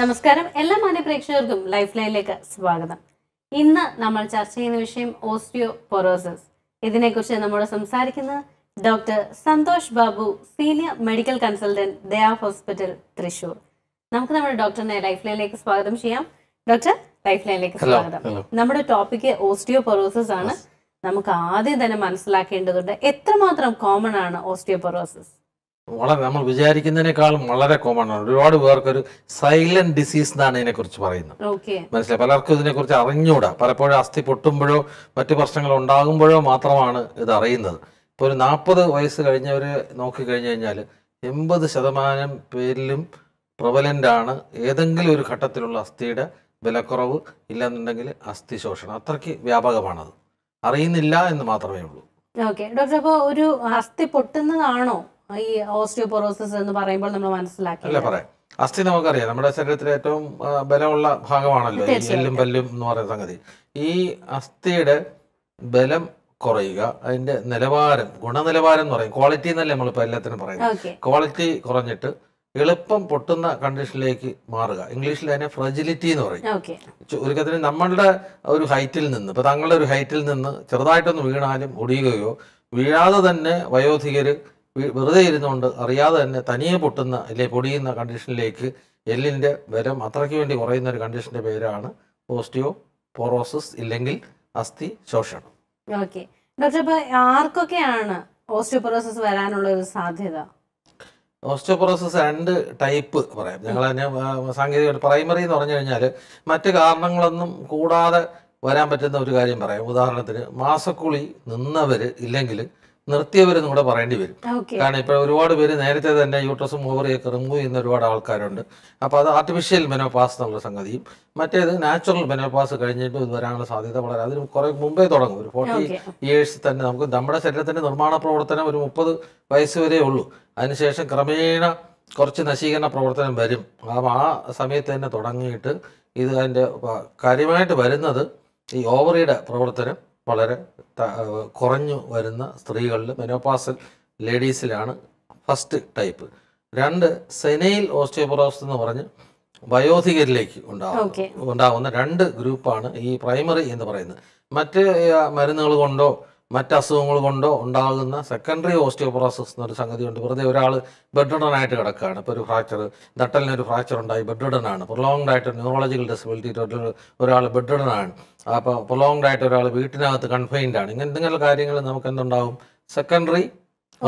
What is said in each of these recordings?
നമസ്കാരം എല്ലാ മാന്യ പ്രേക്ഷകർക്കും ലൈഫ് ലൈനിലേക്ക് സ്വാഗതം ഇന്ന് നമ്മൾ ചർച്ച ചെയ്യുന്ന വിഷയം ഓസ്റ്റിയോ പൊറോസിസ് ഇതിനെക്കുറിച്ച് നമ്മോട് സംസാരിക്കുന്നത് doctor Santhosh Babu senior medical consultant Daya hospital Thrissur നമുക്ക് നമ്മുടെ ഡോക്ടറിനെ ലൈഫ് ലൈനിലേക്ക് സ്വാഗതം ചെയ്യാം ഡോക്ടർ ലൈഫ് ലൈനിലേക്ക് സ്വാഗതം നമ്മുടെ ടോപ്പിക് ഓസ്റ്റിയോ പൊറോസസ് ആണ് നമുക്ക് ആദ്യം തന്നെ മനസ്സിലാക്കേണ്ടതുണ്ട് എത്രമാത്രം കോമൺ ആണ് ഓസ്റ്റിയോപൊറോസിസ് വളരെ നമ്മൾ വിചാരിക്കുന്നതിനേക്കാളും വളരെ കോമൺ ആണ് ഒരുപാട് പേർക്കൊരു സൈലന്റ് ഡിസീസ് എന്നാണ് ഇതിനെക്കുറിച്ച് പറയുന്നത് മനസ്സിലായി പലർക്കും ഇതിനെക്കുറിച്ച് അറിഞ്ഞൂടാ പലപ്പോഴും അസ്ഥി പൊട്ടുമ്പോഴോ മറ്റു പ്രശ്നങ്ങൾ ഉണ്ടാകുമ്പോഴോ മാത്രമാണ് ഇത് അറിയുന്നത് ഇപ്പോൾ ഒരു നാൽപ്പത് വയസ്സ് കഴിഞ്ഞവർ നോക്കിക്കഴിഞ്ഞു കഴിഞ്ഞാൽ എൺപത് ശതമാനം പേരിലും പ്രബലൻ്റാണ് ഏതെങ്കിലും ഒരു ഘട്ടത്തിലുള്ള അസ്ഥിയുടെ വിലക്കുറവ് ഇല്ലെന്നുണ്ടെങ്കിൽ അസ്ഥി ശോഷണം അത്രയ്ക്ക് വ്യാപകമാണത് അറിയുന്നില്ല എന്ന് മാത്രമേ ഉള്ളൂ ഓക്കെ ഡോക്ടർ അപ്പോൾ ഒരു അസ്ഥി പൊട്ടുന്നതാണോ ഈ ഓസ്റ്റിയോപൊറോസിസ് എന്ന് പറയുമ്പോൾ നമ്മൾ മനസ്സിലാക്കി അസ്ഥി നമുക്കറിയാം നമ്മുടെ ശരീരത്തിലെ ഏറ്റവും ബലമുള്ള ഭാഗമാണല്ലോ ഈ എല്ലും പല്ലും എന്ന് പറയുന്ന സംഗതി ഈ അസ്ഥിയുടെ ബലം കുറയുക അതിന്റെ നിലവാരം ഗുണനിലവാരം എന്ന് പറയും ക്വാളിറ്റി എന്നല്ലേ നമ്മളിപ്പോൾ എല്ലാത്തിനും പറയുന്നത് ക്വാളിറ്റി കുറഞ്ഞിട്ട് എളുപ്പം പൊട്ടുന്ന കണ്ടീഷനിലേക്ക് മാറുക ഇംഗ്ലീഷിൽ അതിനെ ഫ്രജിലിറ്റി എന്ന് പറയും ചുരുക്കത്തിന് നമ്മളുടെ ഒരു ഹൈറ്റിൽ നിന്ന് ഇപ്പൊ തങ്ങളുടെ ഒരു ഹൈറ്റിൽ നിന്ന് ചെറുതായിട്ടൊന്ന് വീണാലും ഒടിയുകയോ വീഴാതെ തന്നെ വയോധികര് വെറുതെ ഇരുന്നുകൊണ്ട് അറിയാതെ തന്നെ തനിയെ പൊട്ടുന്ന അല്ലെ പൊടിയുന്ന കണ്ടീഷനിലേക്ക് എല്ലിൻ്റെ ബലം അത്രയ്ക്ക് വേണ്ടി കുറയുന്ന ഒരു കണ്ടീഷൻ്റെ പേരാണ് ഓസ്റ്റിയോ പോറോസിസ് ഇല്ലെങ്കിൽ അസ്ഥി ശോഷണം ഓക്കെ ഡോക്ടർ അപ്പോൾ ആർക്കൊക്കെയാണ് ഓസ്റ്റിയോപൊറോസിസ് വരാനുള്ള ഒരു സാധ്യത ഓസ്റ്റിയോപൊറോസിസ് രണ്ട് ടൈപ്പ് പറയാം ഞങ്ങൾ അതിനെ സാങ്കേതികമായിട്ട് പ്രൈമറി എന്ന് പറഞ്ഞു കഴിഞ്ഞാൽ മറ്റ് കാരണങ്ങളൊന്നും കൂടാതെ വരാൻ പറ്റുന്ന ഒരു കാര്യം പറയാം ഉദാഹരണത്തിന് മാസക്കുളി നിന്നവർ ഇല്ലെങ്കിൽ നിർത്തിയവരെന്നും കൂടെ പറയേണ്ടി വരും കാരണം ഇപ്പൊ ഒരുപാട് പേര് നേരത്തെ തന്നെ യൂട്രസും മൂവറിയൊക്കെ റിമൂവ് ചെയ്യുന്ന ഒരുപാട് ആൾക്കാരുണ്ട് അപ്പോൾ അത് ആർട്ടിഫിഷ്യൽ മെനോപാസ് എന്നുള്ള സംഗതിയും മറ്റേത് നാച്ചുറൽ മെനോപാസ് കഴിഞ്ഞിട്ട് വരാനുള്ള സാധ്യത വളരെ അതിന് കുറെ മുമ്പേ തുടങ്ങും ഒരു ഫോർട്ടി ഇയേഴ്സ് തന്നെ നമുക്ക് നമ്മുടെ ശരീരത്തിന്റെ നിർമ്മാണ പ്രവർത്തനം ഒരു മുപ്പത് വയസ്സ് വരെ ഉള്ളൂ അതിനുശേഷം ക്രമേണ കുറച്ച് നശീകരണ പ്രവർത്തനം വരും അപ്പം ആ സമയത്ത് തന്നെ തുടങ്ങിയിട്ട് ഇത് അതിൻ്റെ കാര്യമായിട്ട് വരുന്നത് ഈ ഓവറിയുടെ പ്രവർത്തനം വളരെ കുറഞ്ഞു വരുന്ന സ്ത്രീകളിൽ മെനോപാസൽ ലേഡീസിലാണ് ഫസ്റ്റ് ടൈപ്പ് രണ്ട് സെനൈൽ ഓസ്റ്റിയോപൊറോസിസ് എന്ന് പറഞ്ഞ് വയോധികരിലേക്ക് ഉണ്ടാവുന്ന ഉണ്ടാകുന്ന രണ്ട് ഗ്രൂപ്പാണ് ഈ പ്രൈമറി എന്ന് പറയുന്നത് മറ്റ് മരുന്നുകൾ കൊണ്ടോ മറ്റസുഖങ്ങൾ കൊണ്ടോ ഉണ്ടാകുന്ന സെക്കൻഡറി ഓസ്റ്റിയോപ്രോസസ് എന്നൊരു സംഗതിയുണ്ട് വെറുതെ ഒരാൾ ബെഡ്രിഡനായിട്ട് കിടക്കുകയാണ് ഇപ്പോൾ ഒരു ഫ്രാക്ചർ നട്ടലിനൊരു ഫ്രാക്ചർ ഉണ്ടായി ബെഡ്രിഡനാണ് പ്രൊലോങ്ഡ് ആയിട്ട് ന്യൂറോളജിക്കൽ ഡിസബിലിറ്റി ഒരാൾ ബെഡ്രിഡനാണ് അപ്പോൾ പ്രൊലോങ്ഡ് ആയിട്ട് ഒരാൾ വീട്ടിനകത്ത് കൺഫൈൻഡ് ആണ് ഇങ്ങനെ എന്തെങ്കിലും കാര്യങ്ങൾ നമുക്ക് എന്തുണ്ടാവും സെക്കൻഡറി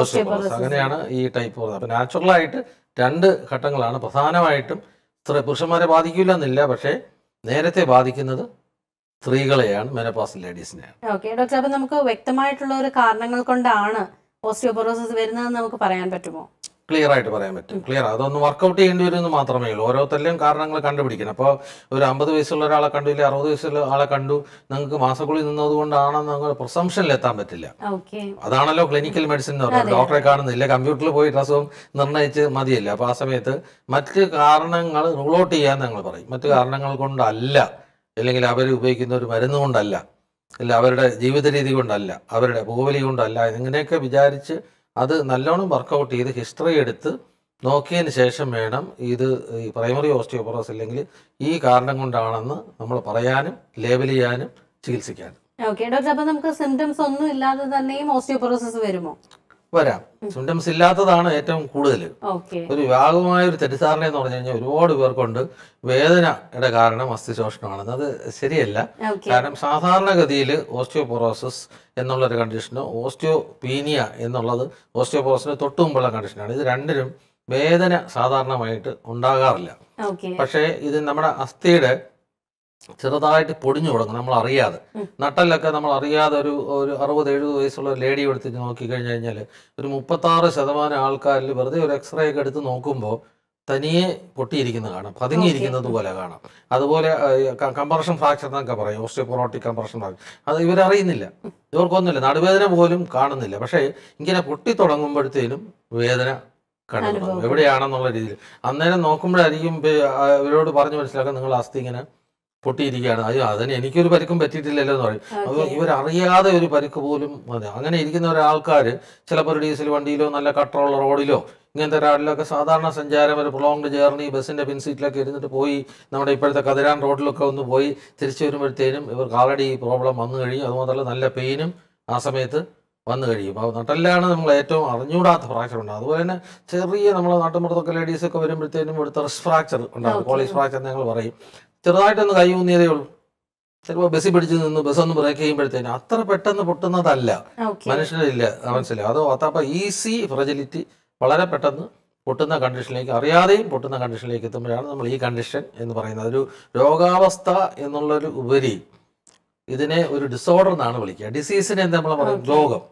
ഓസ്റ്റിയോപ്രോസസ് അങ്ങനെയാണ് ഈ ടൈപ്പ് പറഞ്ഞത് അപ്പോൾ നാച്ചുറലായിട്ട് രണ്ട് ഘട്ടങ്ങളാണ് പ്രധാനമായിട്ടും സ്ത്രീ പുരുഷന്മാരെ ബാധിക്കില്ല എന്നില്ല പക്ഷേ നേരത്തെ ബാധിക്കുന്നത് സ്ത്രീകളെയാണ് മെനോപോസ് ലേഡീസിനെയാണ് ഓക്കെ ഡോക്ടർ അപ്പൊ നമുക്ക് വ്യക്തമായിട്ടുള്ള ഒരു കാരണങ്ങൾ കൊണ്ടാണ് ഓസ്റ്റിയോപൊറോസിസ് വരുന്നത് നമുക്ക് പറയാൻ പറ്റുമോ ക്ലിയർ ആയിട്ട് പറയാൻ പറ്റും ക്ലിയർ അതൊന്ന് വർക്കൗട്ട് ചെയ്യേണ്ടി വരുമെന്ന് മാത്രമേ ഉള്ളൂ ഓരോത്തരെയും കാരണങ്ങൾ കണ്ടുപിടിക്കണം അപ്പോൾ ഒരു അമ്പത് വയസ്സുള്ള ഒരാളെ കണ്ടു ഇല്ല അറുപത് വയസ്സുള്ള ആളെ കണ്ടു നിങ്ങൾക്ക് മാസക്കുള്ളിൽ നിന്നത് കൊണ്ടാണെന്ന് നിങ്ങൾ പ്രസംഷനിൽ എത്താൻ പറ്റില്ല അതാണല്ലോ ക്ലിനിക്കൽ മെഡിസിൻ എന്ന് പറയുന്നത് ഡോക്ടറെ കാണുന്നില്ല കമ്പ്യൂട്ടറിൽ പോയി അസുഖം നിർണ്ണയിച്ച് മതിയല്ല അപ്പോൾ ആ സമയത്ത് മറ്റ് കാരണങ്ങൾ റൂൾ ഔട്ട് ചെയ്യാൻ ഞങ്ങൾ പറയും മറ്റു കാരണങ്ങൾ കൊണ്ടല്ല അല്ലെങ്കിൽ അവർ ഉപയോഗിക്കുന്ന ഒരു മരുന്ന് കൊണ്ടല്ല അല്ല അവരുടെ ജീവിത രീതി കൊണ്ടല്ല അവരുടെ പോവലി കൊണ്ടല്ല ഇങ്ങനെയൊക്കെ വിചാരിച്ച് അത് നല്ലോണം വർക്കൗട്ട് ചെയ്ത് ഹിസ്റ്ററി എടുത്ത് നോക്കിയതിന് ശേഷം വേണം ഇത് ഈ പ്രൈമറി ഓസ്റ്റിയോപ്രോസ് അല്ലെങ്കിൽ ഈ കാരണം കൊണ്ടാണെന്ന് നമ്മൾ പറയാനും ലേബൽ ചെയ്യാനും ചികിത്സിക്കാനും ഓക്കെ ഡോക്ടർ അപ്പൊ നമുക്ക് സിംറ്റംസ് ഒന്നും ഇല്ലാതെ തന്നെയും ഓസ്റ്റിയോപൊറോസിസ് വരുമോ വരാം സിംറ്റംസ് ഇല്ലാത്തതാണ് ഏറ്റവും കൂടുതൽ ഒരു വ്യാപകമായ ഒരു തെറ്റിദ്ധാരണ എന്ന് പറഞ്ഞു കഴിഞ്ഞാൽ ഒരുപാട് പേർക്കുണ്ട് വേദനയുടെ കാരണം അസ്ഥിശോഷണമാണെന്ന് അത് ശരിയല്ല കാരണം സാധാരണഗതിയിൽ ഓസ്റ്റിയോപൊറോസിസ് എന്നുള്ള ഒരു കണ്ടീഷന് ഓസ്റ്റിയോപീനിയ എന്നുള്ളത് ഓസ്റ്റിയോപൊറോസിന് തൊട്ടു മുമ്പുള്ള കണ്ടീഷനാണ് ഇത് രണ്ടിനും വേദന സാധാരണമായിട്ട് ഉണ്ടാകാറില്ല പക്ഷേ ഇത് നമ്മുടെ അസ്ഥിയുടെ ചെറുതായിട്ട് പൊടിഞ്ഞു തുടങ്ങും നമ്മൾ അറിയാതെ നട്ടലൊക്കെ നമ്മൾ അറിയാതെ ഒരു ഒരു അറുപത് എഴുപത് വയസ്സുള്ള ലേഡി എടുത്ത് നോക്കി കഴിഞ്ഞു കഴിഞ്ഞാൽ ഒരു മുപ്പത്താറ് ശതമാനം ആൾക്കാരിൽ വെറുതെ ഒരു എക്സ്റേ ഒക്കെ എടുത്ത് നോക്കുമ്പോൾ തനിയെ പൊട്ടിയിരിക്കുന്നത് കാണാം പതുങ്ങിയിരിക്കുന്നത് പോലെ കാണാം അതുപോലെ കമ്പർഷൻ ഫ്രാക്ചർ എന്നൊക്കെ പറയും ഓസ്റ്റിയോപൊറോട്ടിക് കമ്പർഷൻ ഫ്രാക്ചർ അത് ഇവരറിയുന്നില്ല ഇവർക്കൊന്നുമില്ല നടുവേദന പോലും കാണുന്നില്ല പക്ഷേ ഇങ്ങനെ പൊട്ടി തുടങ്ങുമ്പോഴത്തേനും വേദന കണ്ടു എവിടെയാണെന്നുള്ള രീതിയിൽ അന്നേരം നോക്കുമ്പോഴായിരിക്കും ഇവരോട് പറഞ്ഞു മനസ്സിലാക്കാൻ നിങ്ങൾ അസ്ഥി ഇങ്ങനെ പൊട്ടിയിരിക്കുകയാണ് അയ്യോ അതിന് എനിക്കൊരു പരിക്കും പറ്റിയിട്ടില്ലല്ലോ എന്ന് പറയും അപ്പോൾ ഇവരറിയാതെ ഒരു പരിക്ക് പോലും മതി അങ്ങനെ ഇരിക്കുന്ന ഒരാൾക്കാർ ചിലപ്പോൾ ഡീസൽ വണ്ടിയിലോ നല്ല കട്ടറുള്ള റോഡിലോ ഇങ്ങനത്തെ ഒരാളിലൊക്കെ സാധാരണ സഞ്ചാരം ഒരു പ്രൊളോങ്ഡ് ജേർണി ബസ്സിൻ്റെ പിൻസീറ്റിലൊക്കെ ഇരുന്നിട്ട് പോയി നമ്മുടെ ഇപ്പോഴത്തെ കതിരാൻ റോഡിലൊക്കെ ഒന്ന് പോയി തിരിച്ചു വരുമ്പോഴത്തേനും ഇവർക്ക് ആൾറെഡി ഈ പ്രോബ്ലം വന്നു കഴിയും അതുമാത്രമല്ല നല്ല പെയിനും ആ സമയത്ത് വന്നു കഴിയും അപ്പോൾ നട്ടെല്ലാണ് നമ്മൾ ഏറ്റവും അറിഞ്ഞൂടാത്ത ഫ്രാക്ചർ ഉണ്ടാകും അതുപോലെ തന്നെ ചെറിയ നമ്മളെ നാട്ടുമ്പുറത്തൊക്കെ ലേഡീസൊക്കെ വരുമ്പോഴത്തേനും ഇവിടുത്തെ റിസ് ഫ്രാക്ചർ ഉണ്ടാകും കോളേജ് ഫ്രാക്ചർ ഞങ്ങൾ പറയും ചെറുതായിട്ടൊന്ന് കൈ ഊന്നിയതേ ഉള്ളൂ ചിലപ്പോൾ ബസ് പിടിച്ച് നിന്ന് ബസ് ഒന്ന് ബ്രേക്ക് ചെയ്യുമ്പോഴത്തേനും അത്ര പെട്ടെന്ന് പൊട്ടുന്നതല്ല മനുഷ്യരില്ല മനസ്സിലായി അതോ അത്തപ്പ ഈസി ഫ്രജിലിറ്റി വളരെ പെട്ടെന്ന് പൊട്ടുന്ന കണ്ടീഷനിലേക്ക് അറിയാതെയും പൊട്ടുന്ന കണ്ടീഷനിലേക്ക് എത്തുമ്പോഴാണ് നമ്മൾ ഈ കണ്ടീഷൻ എന്ന് പറയുന്നത് ഒരു രോഗാവസ്ഥ എന്നുള്ളൊരു ഉപരി ഇതിനെ ഒരു ഡിസോർഡർ എന്നാണ് വിളിക്കുക ഡിസീസിനെ എന്താ നമ്മൾ പറയും രോഗം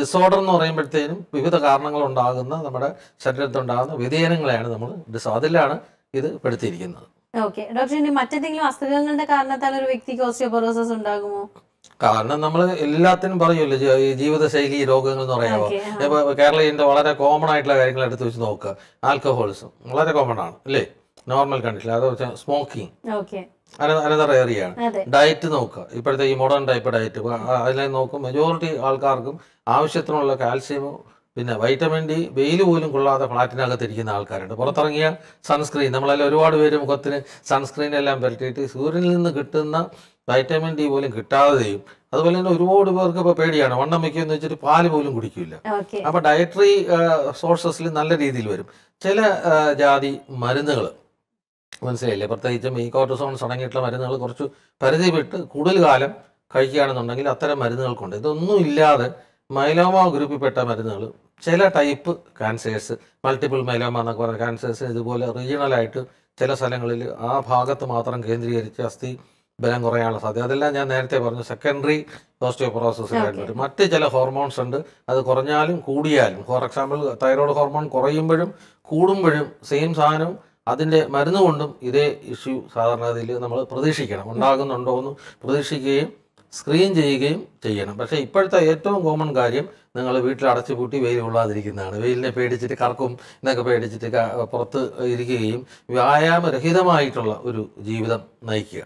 ഡിസോർഡർ എന്ന് പറയുമ്പോഴത്തേനും വിവിധ കാരണങ്ങൾ ഉണ്ടാകുന്ന നമ്മുടെ ശരീരത്തുണ്ടാകുന്ന വ്യതിയാനങ്ങളെയാണ് നമ്മൾ ഡിസോ അതിലാണ് ഇത് പെടുത്തിയിരിക്കുന്നത് ഓക്കെ ഡോക്ടർ ഇനി മറ്റെന്തെങ്കിലും അസുഖങ്ങളുടെ കാരണത്താൽ ഒരു വ്യക്തിക്ക് ഓസ്റ്റിയോപൊറോസിസ് ഉണ്ടാകുമോ കാരണം നമ്മൾ എല്ലാത്തിനും പറയുമല്ലോ ഈ ജീവിതശൈലി രോഗങ്ങൾ എന്ന് പറയാമോ ഇപ്പോൾ കേരളീയൻ്റെ വളരെ കോമൺ ആയിട്ടുള്ള കാര്യങ്ങൾ എടുത്തു വെച്ച് നോക്കുക ആൽക്കഹോളിസം വളരെ കോമൺ ആണ് അല്ലേ നോർമൽ കണ്ടീഷൻ അത് സ്മോക്കിംഗ് അനന്തര ഏറിയാണ് ഡയറ്റ് നോക്കുക ഇപ്പോഴത്തെ ഈ മോഡേൺ ടൈപ്പ് ഡയറ്റ് അതിനെ നോക്കും മെജോറിറ്റി ആൾക്കാർക്കും ആവശ്യത്തിനുള്ള കാൽസ്യമോ പിന്നെ വൈറ്റമിൻ ഡി വെയിൽ പോലും കൊള്ളാതെ ഫ്ലാറ്റിനകത്ത് ഇരിക്കുന്ന ആൾക്കാരുണ്ട് പുറത്തിറങ്ങിയ സൺസ്ക്രീൻ നമ്മളെല്ലാം ഒരുപാട് പേര് മുഖത്തിന് സൺസ്ക്രീൻ എല്ലാം പുരട്ടിയിട്ട് സൂര്യനിൽ നിന്ന് കിട്ടുന്ന വൈറ്റമിൻ ഡി പോലും കിട്ടാതെയും അതുപോലെ തന്നെ ഒരുപാട് പേർക്ക് ഇപ്പോൾ പേടിയാണ് വണ്ണം വെക്കുമെന്ന് വെച്ചിട്ട് പാല് പോലും കുടിക്കില്ല അപ്പോൾ ഡയറ്ററി സോഴ്സസിൽ നല്ല രീതിയിൽ വരും ചില ജാതി മരുന്നുകൾ മനസ്സിലായില്ലേ പ്രത്യേകിച്ചും ഈ കോർട്ടസോൺസ് അടങ്ങിയിട്ടുള്ള മരുന്നുകൾ കുറച്ച് പരിധി വിട്ട് കൂടുതൽ കാലം കഴിക്കുകയാണെന്നുണ്ടെങ്കിൽ അത്തരം മരുന്നുകൾക്കുണ്ട് ഇതൊന്നും ഇല്ലാതെ മൈലോമ ഗ്രൂപ്പിൽപ്പെട്ട മരുന്നുകൾ ചില ടൈപ്പ് ക്യാൻസേഴ്സ് മൾട്ടിപ്പിൾ മൈലോമ എന്നൊക്കെ പറയുന്ന ക്യാൻസേഴ്സ് ഇതുപോലെ റീജിയണലായിട്ട് ചില സ്ഥലങ്ങളിൽ ആ ഭാഗത്ത് മാത്രം കേന്ദ്രീകരിച്ച് അസ്ഥി ബലം കുറയാനുള്ള സാധ്യത അതെല്ലാം ഞാൻ നേരത്തെ പറഞ്ഞു സെക്കൻഡറി ഓസ്റ്റിയോപ്രോസസ്സിലായിട്ട് വരും മറ്റ് ചില ഹോർമോൺസ് ഉണ്ട് അത് കുറഞ്ഞാലും കൂടിയാലും ഫോർ എക്സാമ്പിൾ തൈറോയ്ഡ് ഹോർമോൺ കുറയുമ്പോഴും കൂടുമ്പോഴും സെയിം സാധനം അതിൻ്റെ മരുന്നുകൊണ്ടും ഇതേ ഇഷ്യൂ സാധാരണഗതിയിൽ നമ്മൾ പ്രതീക്ഷിക്കണം ഉണ്ടാകുന്നുണ്ടോ എന്ന് പ്രതീക്ഷിക്കുകയും സ്ക്രീൻ ചെയ്യുകയും ചെയ്യണം പക്ഷേ ഇപ്പോഴത്തെ ഏറ്റവും കോമൺ കാര്യം നിങ്ങൾ വീട്ടിൽ അടച്ചു പൂട്ടി വെയിൽ കൊള്ളാതിരിക്കുന്നതാണ് വെയിലിനെ പേടിച്ചിട്ട് കറക്കും എന്നൊക്കെ പേടിച്ചിട്ട് പുറത്ത് ഇരിക്കുകയും വ്യായാമരഹിതമായിട്ടുള്ള ഒരു ജീവിതം നയിക്കുക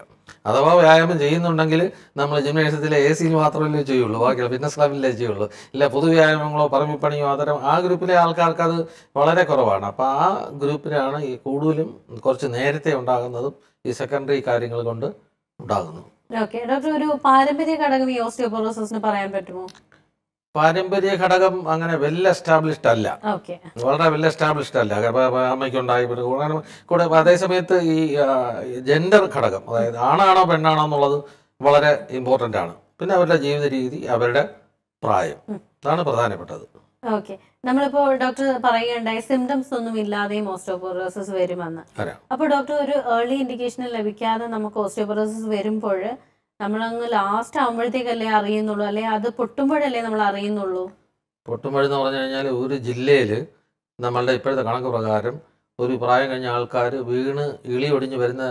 അഥവാ വ്യായാമം ചെയ്യുന്നുണ്ടെങ്കിൽ നമ്മൾ ജിംനേഷ്യത്തിലെ എ സിയിൽ മാത്രമല്ലേ ചെയ്യുള്ളൂ ബാക്കിയുള്ള ഫിറ്റ്നസ് ക്ലബിലേ ചെയ്യുള്ളൂ ഇല്ല പൊതു വ്യായാമങ്ങളോ പറമ്പിപ്പണിയോ അത്തരം ആ ഗ്രൂപ്പിലെ ആൾക്കാർക്ക് അത് വളരെ കുറവാണ് അപ്പോൾ ആ ഗ്രൂപ്പിലാണ് ഈ കൂടുതലും കുറച്ച് നേരത്തെ ഉണ്ടാകുന്നതും ഈ സെക്കൻഡറി കാര്യങ്ങൾ കൊണ്ട് ഉണ്ടാകുന്നതും പാരമ്പര്യ ഘടകം പറയാൻ പറ്റുമോ പാരമ്പര്യ ഘടകം അങ്ങനെ വെൽ എസ്റ്റാബ്ലിഷ്ഡ് അല്ല വളരെ വെൽ എസ്റ്റാബ്ലിഷ്ഡ് അല്ല അമ്മയ്ക്കുണ്ടായി കൂടെ അതേസമയത്ത് ഈ ജെൻഡർ ഘടകം അതായത് ആണാണോ പെണ്ണാണോ എന്നുള്ളത് വളരെ ഇമ്പോർട്ടൻ്റ് ആണ് പിന്നെ അവരുടെ ജീവിത രീതി അവരുടെ പ്രായം അതാണ് പ്രധാനപ്പെട്ടത് ഓക്കെ നമ്മളിപ്പോ ഡോക്ടർ പറയുകയുണ്ടായി സിംറ്റംസ് ഒന്നും ഇല്ലാതെയും ഓസ്റ്റോപോറോസിസ് വരുമെന്ന് അപ്പോൾ ഡോക്ടർ ഒരു ഏർലി ഇൻഡിക്കേഷൻ ലഭിക്കാതെ നമുക്ക് ഓസ്റ്റോപോറോസിസ് വരുമ്പോൾ നമ്മളങ്ങ് ലാസ്റ്റ് അല്ലേ അറിയുന്നുള്ളൂ അല്ലെ അത് പൊട്ടുമ്പോഴല്ലേ നമ്മൾ അറിയുന്നുള്ളൂ പൊട്ടുമ്പോഴെന്ന് പറഞ്ഞു കഴിഞ്ഞാൽ ഒരു ജില്ലയിൽ നമ്മളുടെ ഇപ്പോഴത്തെ കണക്ക് പ്രകാരം ഒരു പ്രായം കഴിഞ്ഞ ആൾക്കാർ വീണ് ഇളി ഒടിഞ്ഞ് വരുന്ന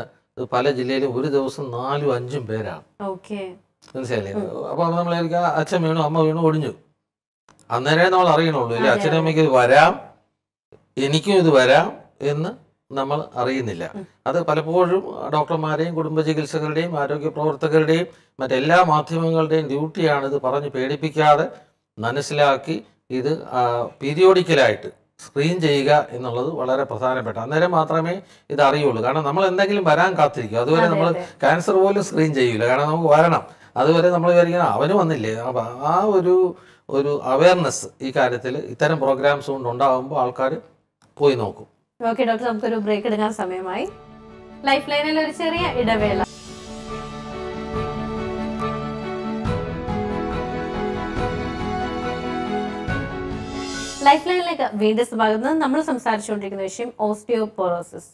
പല ജില്ലയിലും ഒരു ദിവസം നാലും അഞ്ചും പേരാണ് മനസ്സിലായില്ലേ അപ്പോൾ നമ്മൾ അച്ഛൻ വീണു അമ്മ വീണു ഒടിഞ്ഞു അന്നേരേ നമ്മൾ അറിയണുള്ളൂ ഇല്ല അച്ഛനും അമ്മയ്ക്ക് ഇത് വരാം എനിക്കും ഇത് വരാം എന്ന് നമ്മൾ അറിയുന്നില്ല അത് പലപ്പോഴും ഡോക്ടർമാരെയും കുടുംബ ചികിത്സകരുടെയും ആരോഗ്യ പ്രവർത്തകരുടെയും മറ്റെല്ലാ മാധ്യമങ്ങളുടെയും ഡ്യൂട്ടിയാണ് ഇത് പറഞ്ഞ് പേടിപ്പിക്കാതെ മനസ്സിലാക്കി ഇത് പീരിയോഡിക്കലായിട്ട് സ്ക്രീൻ ചെയ്യുക എന്നുള്ളത് വളരെ പ്രധാനപ്പെട്ട അന്നേരം മാത്രമേ ഇത് അറിയുള്ളൂ കാരണം നമ്മൾ എന്തെങ്കിലും വരാൻ കാത്തിരിക്കും അതുവരെ നമ്മൾ ക്യാൻസർ പോലും സ്ക്രീൻ ചെയ്യില്ല കാരണം നമുക്ക് വരണം അതുവരെ നമ്മൾ വിചാരിക്കണം അവന് വന്നില്ലേ ആ ഒരു ഒരു അവയർനെസ് ഈ കാര്യത്തിൽ ഇത്തരം പ്രോഗ്രാംസ് കൊണ്ട് ഉണ്ടാകുമ്പോൾ ആൾക്കാർ പോയി നോക്കും ഡോക്ടർ നമുക്കൊരു ബ്രേക്ക് എടുക്കാൻ സമയമായി ലൈഫ് ലൈനിൽ ഒരു ചെറിയ ഇടവേള ലൈഫ് ലൈനിലേക്ക് വീണ്ടും സ്വാഗതം നമ്മൾ സംസാരിച്ചുകൊണ്ടിരിക്കുന്ന വിഷയം ഓസ്റ്റിയോപോറോസിസ്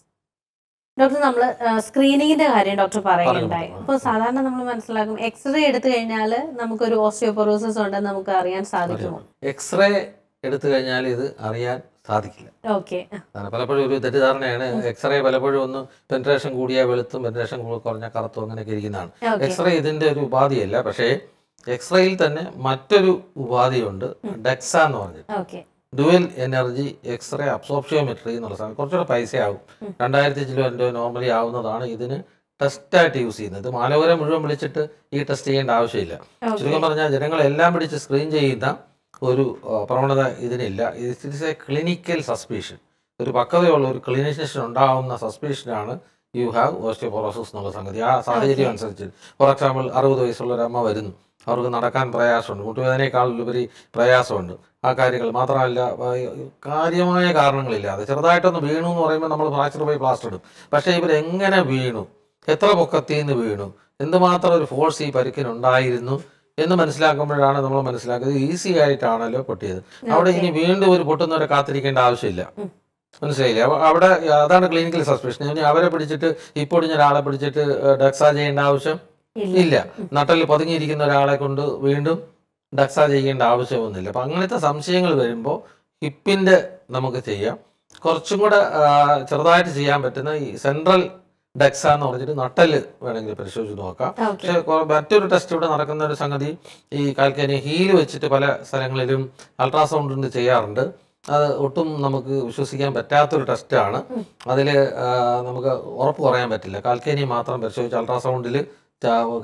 ഡോക്ടർ നമ്മൾ സ്ക്രീനിങ്ങിന്റെ കാര്യം ഡോക്ടർ പറയുന്നുണ്ടായി അപ്പൊ സാധാരണ നമ്മൾ മനസ്സിലാക്കും എക്സ്റേ എടുത്തു കഴിഞ്ഞാൽ നമുക്കൊരു ഓസ്റ്റിയോപൊറോസിസ് ഉണ്ടെന്ന് നമുക്ക് അറിയാൻ സാധിക്കുമോ എക്സ്റേ എടുത്തു കഴിഞ്ഞാൽ ഇത് അറിയാൻ സാധിക്കില്ല പലപ്പോഴും ഒരു തെറ്റിദ്ധാരണയാണ് എക്സ്റേ പലപ്പോഴും ഒന്ന് പെൻട്രേഷൻ കൂടിയ വെളുത്തും പെൻട്രേഷൻ കുറഞ്ഞ കറുത്തും അങ്ങനെയൊക്കെ ഇരിക്കുന്നതാണ് എക്സ്റേ ഇതിന്റെ ഒരു ഉപാധിയല്ല പക്ഷേ എക്സ്റേയിൽ തന്നെ മറ്റൊരു ഉപാധിയുണ്ട് ഡെക്സ എന്ന് പറഞ്ഞിട്ട് ഡുവൽ എനർജി എക്സ്റേ അബ്സോപ്ഷിയോമെട്രി എന്നുള്ള സാധനം കുറച്ചുകൂടെ പൈസയാകും രണ്ടായിരത്തി ചില രൂപ നോർമലി ആവുന്നതാണ് ഇതിന് ടെസ്റ്റായിട്ട് യൂസ് ചെയ്യുന്നത് ഇത് മുഴുവൻ വിളിച്ചിട്ട് ഈ ടെസ്റ്റ് ചെയ്യേണ്ട ആവശ്യമില്ല ചുരുക്കം പറഞ്ഞാൽ ജനങ്ങളെല്ലാം പിടിച്ച് സ്ക്രീൻ ചെയ്യുന്ന ഒരു പ്രവണത ഇതിനില്ല it is a clinical suspicion ഒരു പക്വതയുള്ള ഒരു ക്ലിനിഷ്യൻ ഉണ്ടാവുന്ന സസ്പീഷനാണ് യു ഹാവ് ഓസ്റ്റിയോപൊറോസിസ് എന്നുള്ള സംഗതി ആ സാഹചര്യം അനുസരിച്ച് ഫോർ എക്സാമ്പിൾ അറുപത് വയസ്സുള്ള ഒരു അമ്മ വരുന്നു അവർക്ക് നടക്കാൻ പ്രയാസമുണ്ട് ഉപരി പ്രയാസമുണ്ട് ആ കാര്യങ്ങൾ മാത്രമല്ല കാര്യമായ കാരണങ്ങളില്ലാതെ ചെറുതായിട്ടൊന്ന് വീണു എന്ന് പറയുമ്പോൾ നമ്മൾ ഫ്രാക്ചർ പോയി പ്ലാസ്റ്റർ ഇടും പക്ഷേ എങ്ങനെ വീണു എത്ര പൊക്കത്തിൽ നിന്ന് വീണു എന്തുമാത്രം ഒരു ഫോഴ്സ് ഈ പരിക്കിനുണ്ടായിരുന്നു എന്ന് മനസ്സിലാക്കുമ്പോഴാണ് നമ്മൾ മനസ്സിലാക്കിയത് ഈസി ആയിട്ടാണല്ലോ പൊട്ടിയത് അവിടെ ഇനി വീണ്ടും ഒരു പൊട്ടുന്നവരെ കാത്തിരിക്കേണ്ട ആവശ്യമില്ല മനസ്സിലായില്ലേ അവിടെ അതാണ് ക്ലിനിക്കൽ സസ്പെൻഷൻ അവരെ പിടിച്ചിട്ട് ഇപ്പോൾ ഞാൻ ആളെ പിടിച്ചിട്ട് ഡക്സ ചെയ്യേണ്ട ആവശ്യം ഇല്ല നട്ടലിൽ പതുങ്ങിയിരിക്കുന്ന ഒരാളെ കൊണ്ട് വീണ്ടും ഡക്സ ചെയ്യേണ്ട ആവശ്യമൊന്നുമില്ല അപ്പം അങ്ങനത്തെ സംശയങ്ങൾ വരുമ്പോൾ ഹിപ്പിൻ്റെ നമുക്ക് ചെയ്യാം കുറച്ചും കൂടെ ചെറുതായിട്ട് ചെയ്യാൻ പറ്റുന്ന ഈ സെൻട്രൽ ഡെക്സ എന്ന് പറഞ്ഞിട്ട് നട്ടല് വേണമെങ്കിൽ പരിശോധിച്ച് നോക്കാം പക്ഷെ മറ്റൊരു ടെസ്റ്റ് ഇവിടെ നടക്കുന്ന ഒരു സംഗതി ഈ കാൽക്കാനി ഹീൽ വെച്ചിട്ട് പല സ്ഥലങ്ങളിലും അൾട്രാസൗണ്ട് ചെയ്യാറുണ്ട് അത് ഒട്ടും നമുക്ക് വിശ്വസിക്കാൻ പറ്റാത്തൊരു ടെസ്റ്റാണ് അതിൽ നമുക്ക് ഉറപ്പ് പറയാൻ പറ്റില്ല കാൽക്കേനി മാത്രം പരിശോധിച്ച് അൾട്രാസൗണ്ടിൽ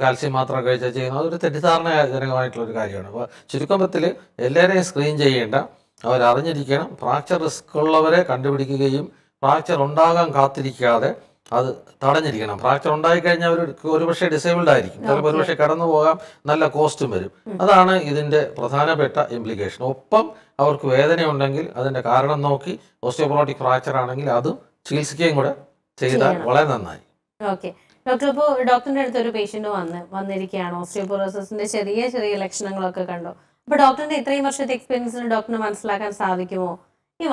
കാൽസ്യം മാത്രം കഴിച്ചാൽ ചെയ്യുന്ന അതൊരു തെറ്റിദ്ധാരണജനകമായിട്ടുള്ളൊരു കാര്യമാണ് അപ്പോൾ ചുരുക്കത്തിൽ എല്ലാവരെയും സ്ക്രീൻ ചെയ്യേണ്ട അവരറിഞ്ഞിരിക്കണം ഫ്രാക്ചർ റിസ്ക് ഉള്ളവരെ കണ്ടുപിടിക്കുകയും ഫ്രാക്ചർ ഉണ്ടാകാൻ കാത്തിരിക്കാതെ അത് തടഞ്ഞിരിക്കണം ഫ്രാക്ചർ ഉണ്ടായി കഴിഞ്ഞാൽ അവർ ഒരുപക്ഷെ ഡിസേബിൾഡ് ആയിരിക്കും ചിലപ്പോൾ ഒരുപക്ഷെ കടന്നു പോകാം നല്ല കോസ്റ്റും വരും അതാണ് ഇതിൻ്റെ പ്രധാനപ്പെട്ട ഇംപ്ലിക്കേഷൻ ഒപ്പം അവർക്ക് വേദന ഉണ്ടെങ്കിൽ അതിൻ്റെ കാരണം നോക്കി ഓസ്റ്റിയോപ്രോട്ടിക് ഫ്രാക്ചർ ആണെങ്കിൽ അതും ചികിത്സിക്കുകയും കൂടെ ചെയ്താൽ വളരെ നന്നായി ഓക്കെ ഡോക്ടർ ഇപ്പോൾ ഡോക്ടറിന്റെ അടുത്ത് ഒരു പേഷ്യന്റ് വന്ന് വന്നിരിക്കുകയാണ് ഓസ്റ്റിയോപോറോസിന്റെ ചെറിയ ചെറിയ ലക്ഷണങ്ങളൊക്കെ കണ്ടു അപ്പോൾ ഡോക്ടറിന്റെ ഇത്രയും വർഷത്തെ എക്സ്പീരിയൻസിന് ഡോക്ടറിന് മനസ്സിലാക്കാൻ സാധിക്കുമോ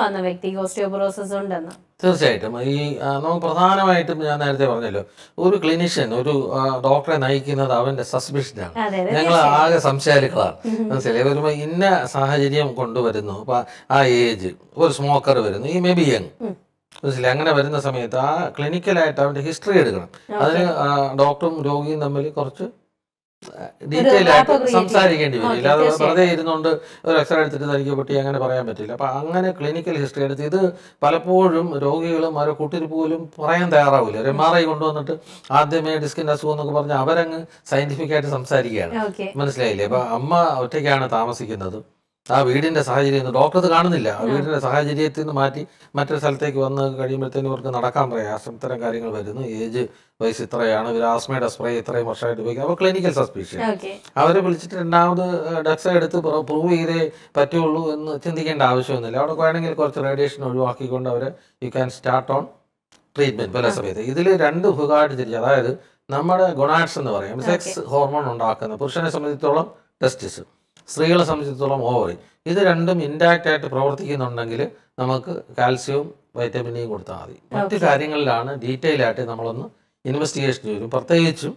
വന്ന ഓസ്റ്റിയോപൊറോസിസ് ഉണ്ടെന്ന് തീർച്ചയായിട്ടും ഈ നമുക്ക് പ്രധാനമായിട്ടും ഞാൻ നേരത്തെ പറഞ്ഞല്ലോ ഒരു ക്ലിനിഷ്യൻ ഒരു ഡോക്ടറെ നയിക്കുന്നത് അവന്റെ സസ്പിഷനാണ് ഞങ്ങൾ ആകെ സംശയാലുക്കളാണ് മനസ്സിലായി ഒരു ഇന്ന സാഹചര്യം കൊണ്ടുവരുന്നു അപ്പൊ ആ ഏജ് ഒരു സ്മോക്കർ വരുന്നു ഈ മേ ബി യങ് മനസ്സിലായി അങ്ങനെ വരുന്ന സമയത്ത് ആ ക്ലിനിക്കലായിട്ട് അവന്റെ ഹിസ്റ്ററി എടുക്കണം അതിന് ഡോക്ടറും രോഗിയും തമ്മിൽ കുറച്ച് ഡീറ്റെയിൽ ആയിട്ട് സംസാരിക്കേണ്ടി വരും ഇല്ലാതെ വെറുതെ ഇരുന്നുകൊണ്ട് ഒരു എക്സ്റേ എടുത്തിട്ട് തനിക്ക് പൊട്ടി അങ്ങനെ പറയാൻ പറ്റില്ല അപ്പം അങ്ങനെ ക്ലിനിക്കൽ ഹിസ്റ്ററി എടുത്ത് ഇത് പലപ്പോഴും രോഗികളും അവരെ കൂട്ടിൽ പോലും പറയാൻ തയ്യാറാവില്ല ഒരു എം ആർ ഐ കൊണ്ടുവന്നിട്ട് ആദ്യമേ ഡിസ്കിൻ്റെ അസുഖം എന്നൊക്കെ പറഞ്ഞ് അവരങ്ങ് സയന്റിഫിക് ആയിട്ട് സംസാരിക്കുകയാണ് മനസ്സിലായില്ലേ അപ്പം അമ്മ ഒറ്റയ്ക്കാണ് താമസിക്കുന്നത് ആ വീടിന്റെ സാഹചര്യം ഡോക്ടർ അത് കാണുന്നില്ല ആ വീടിന്റെ സാഹചര്യത്തിൽ നിന്ന് മാറ്റി മറ്റൊരു സ്ഥലത്തേക്ക് വന്ന് കഴിയുമ്പോഴത്തേനും ഇവർക്ക് നടക്കാൻ പ്രയാസം ഇത്തരം കാര്യങ്ങൾ വരുന്നു ഏജ് വയസ്സ് ഇത്രയാണ് ഇവർ ആസ്മയുടെ സ്പ്രേ ഇത്രയും വർഷമായിട്ട് ഉപയോഗിക്കും അപ്പോൾ ക്ലിനിക്കൽ സസ്പീഷ്യൻ അവരെ വിളിച്ചിട്ട് രണ്ടാമത് ഡക്സ എടുത്ത് പ്രൂവ് ചെയ്തേ പറ്റുള്ളൂ എന്ന് ചിന്തിക്കേണ്ട ആവശ്യമൊന്നുമില്ല അവിടെ വേണമെങ്കിൽ കുറച്ച് റേഡിയേഷൻ ഒഴിവാക്കിക്കൊണ്ട് അവർ you can start on treatment പല സമയത്ത് ഇതിൽ രണ്ട് വിഭാഗമായിട്ട് തിരിച്ചു അതായത് നമ്മുടെ ഗൊണാഡ്സ് എന്ന് പറയും സെക്സ് ഹോർമോൺ ഉണ്ടാക്കുന്ന പുരുഷനെ സംബന്ധിച്ചോളം ടെസ്റ്റിസ് സ്ത്രീകളെ സംബന്ധിച്ചിടത്തോളം ഓവറി ഇത് രണ്ടും ഇൻഡാക്റ്റ് ആയിട്ട് പ്രവർത്തിക്കുന്നുണ്ടെങ്കിൽ നമുക്ക് കാൽസ്യവും വൈറ്റമിനെയും കൊടുത്താൽ മതി മറ്റു കാര്യങ്ങളിലാണ് ഡീറ്റെയിൽ ആയിട്ട് നമ്മളൊന്ന് ഇൻവെസ്റ്റിഗേഷൻ ചെയ്യും പ്രത്യേകിച്ചും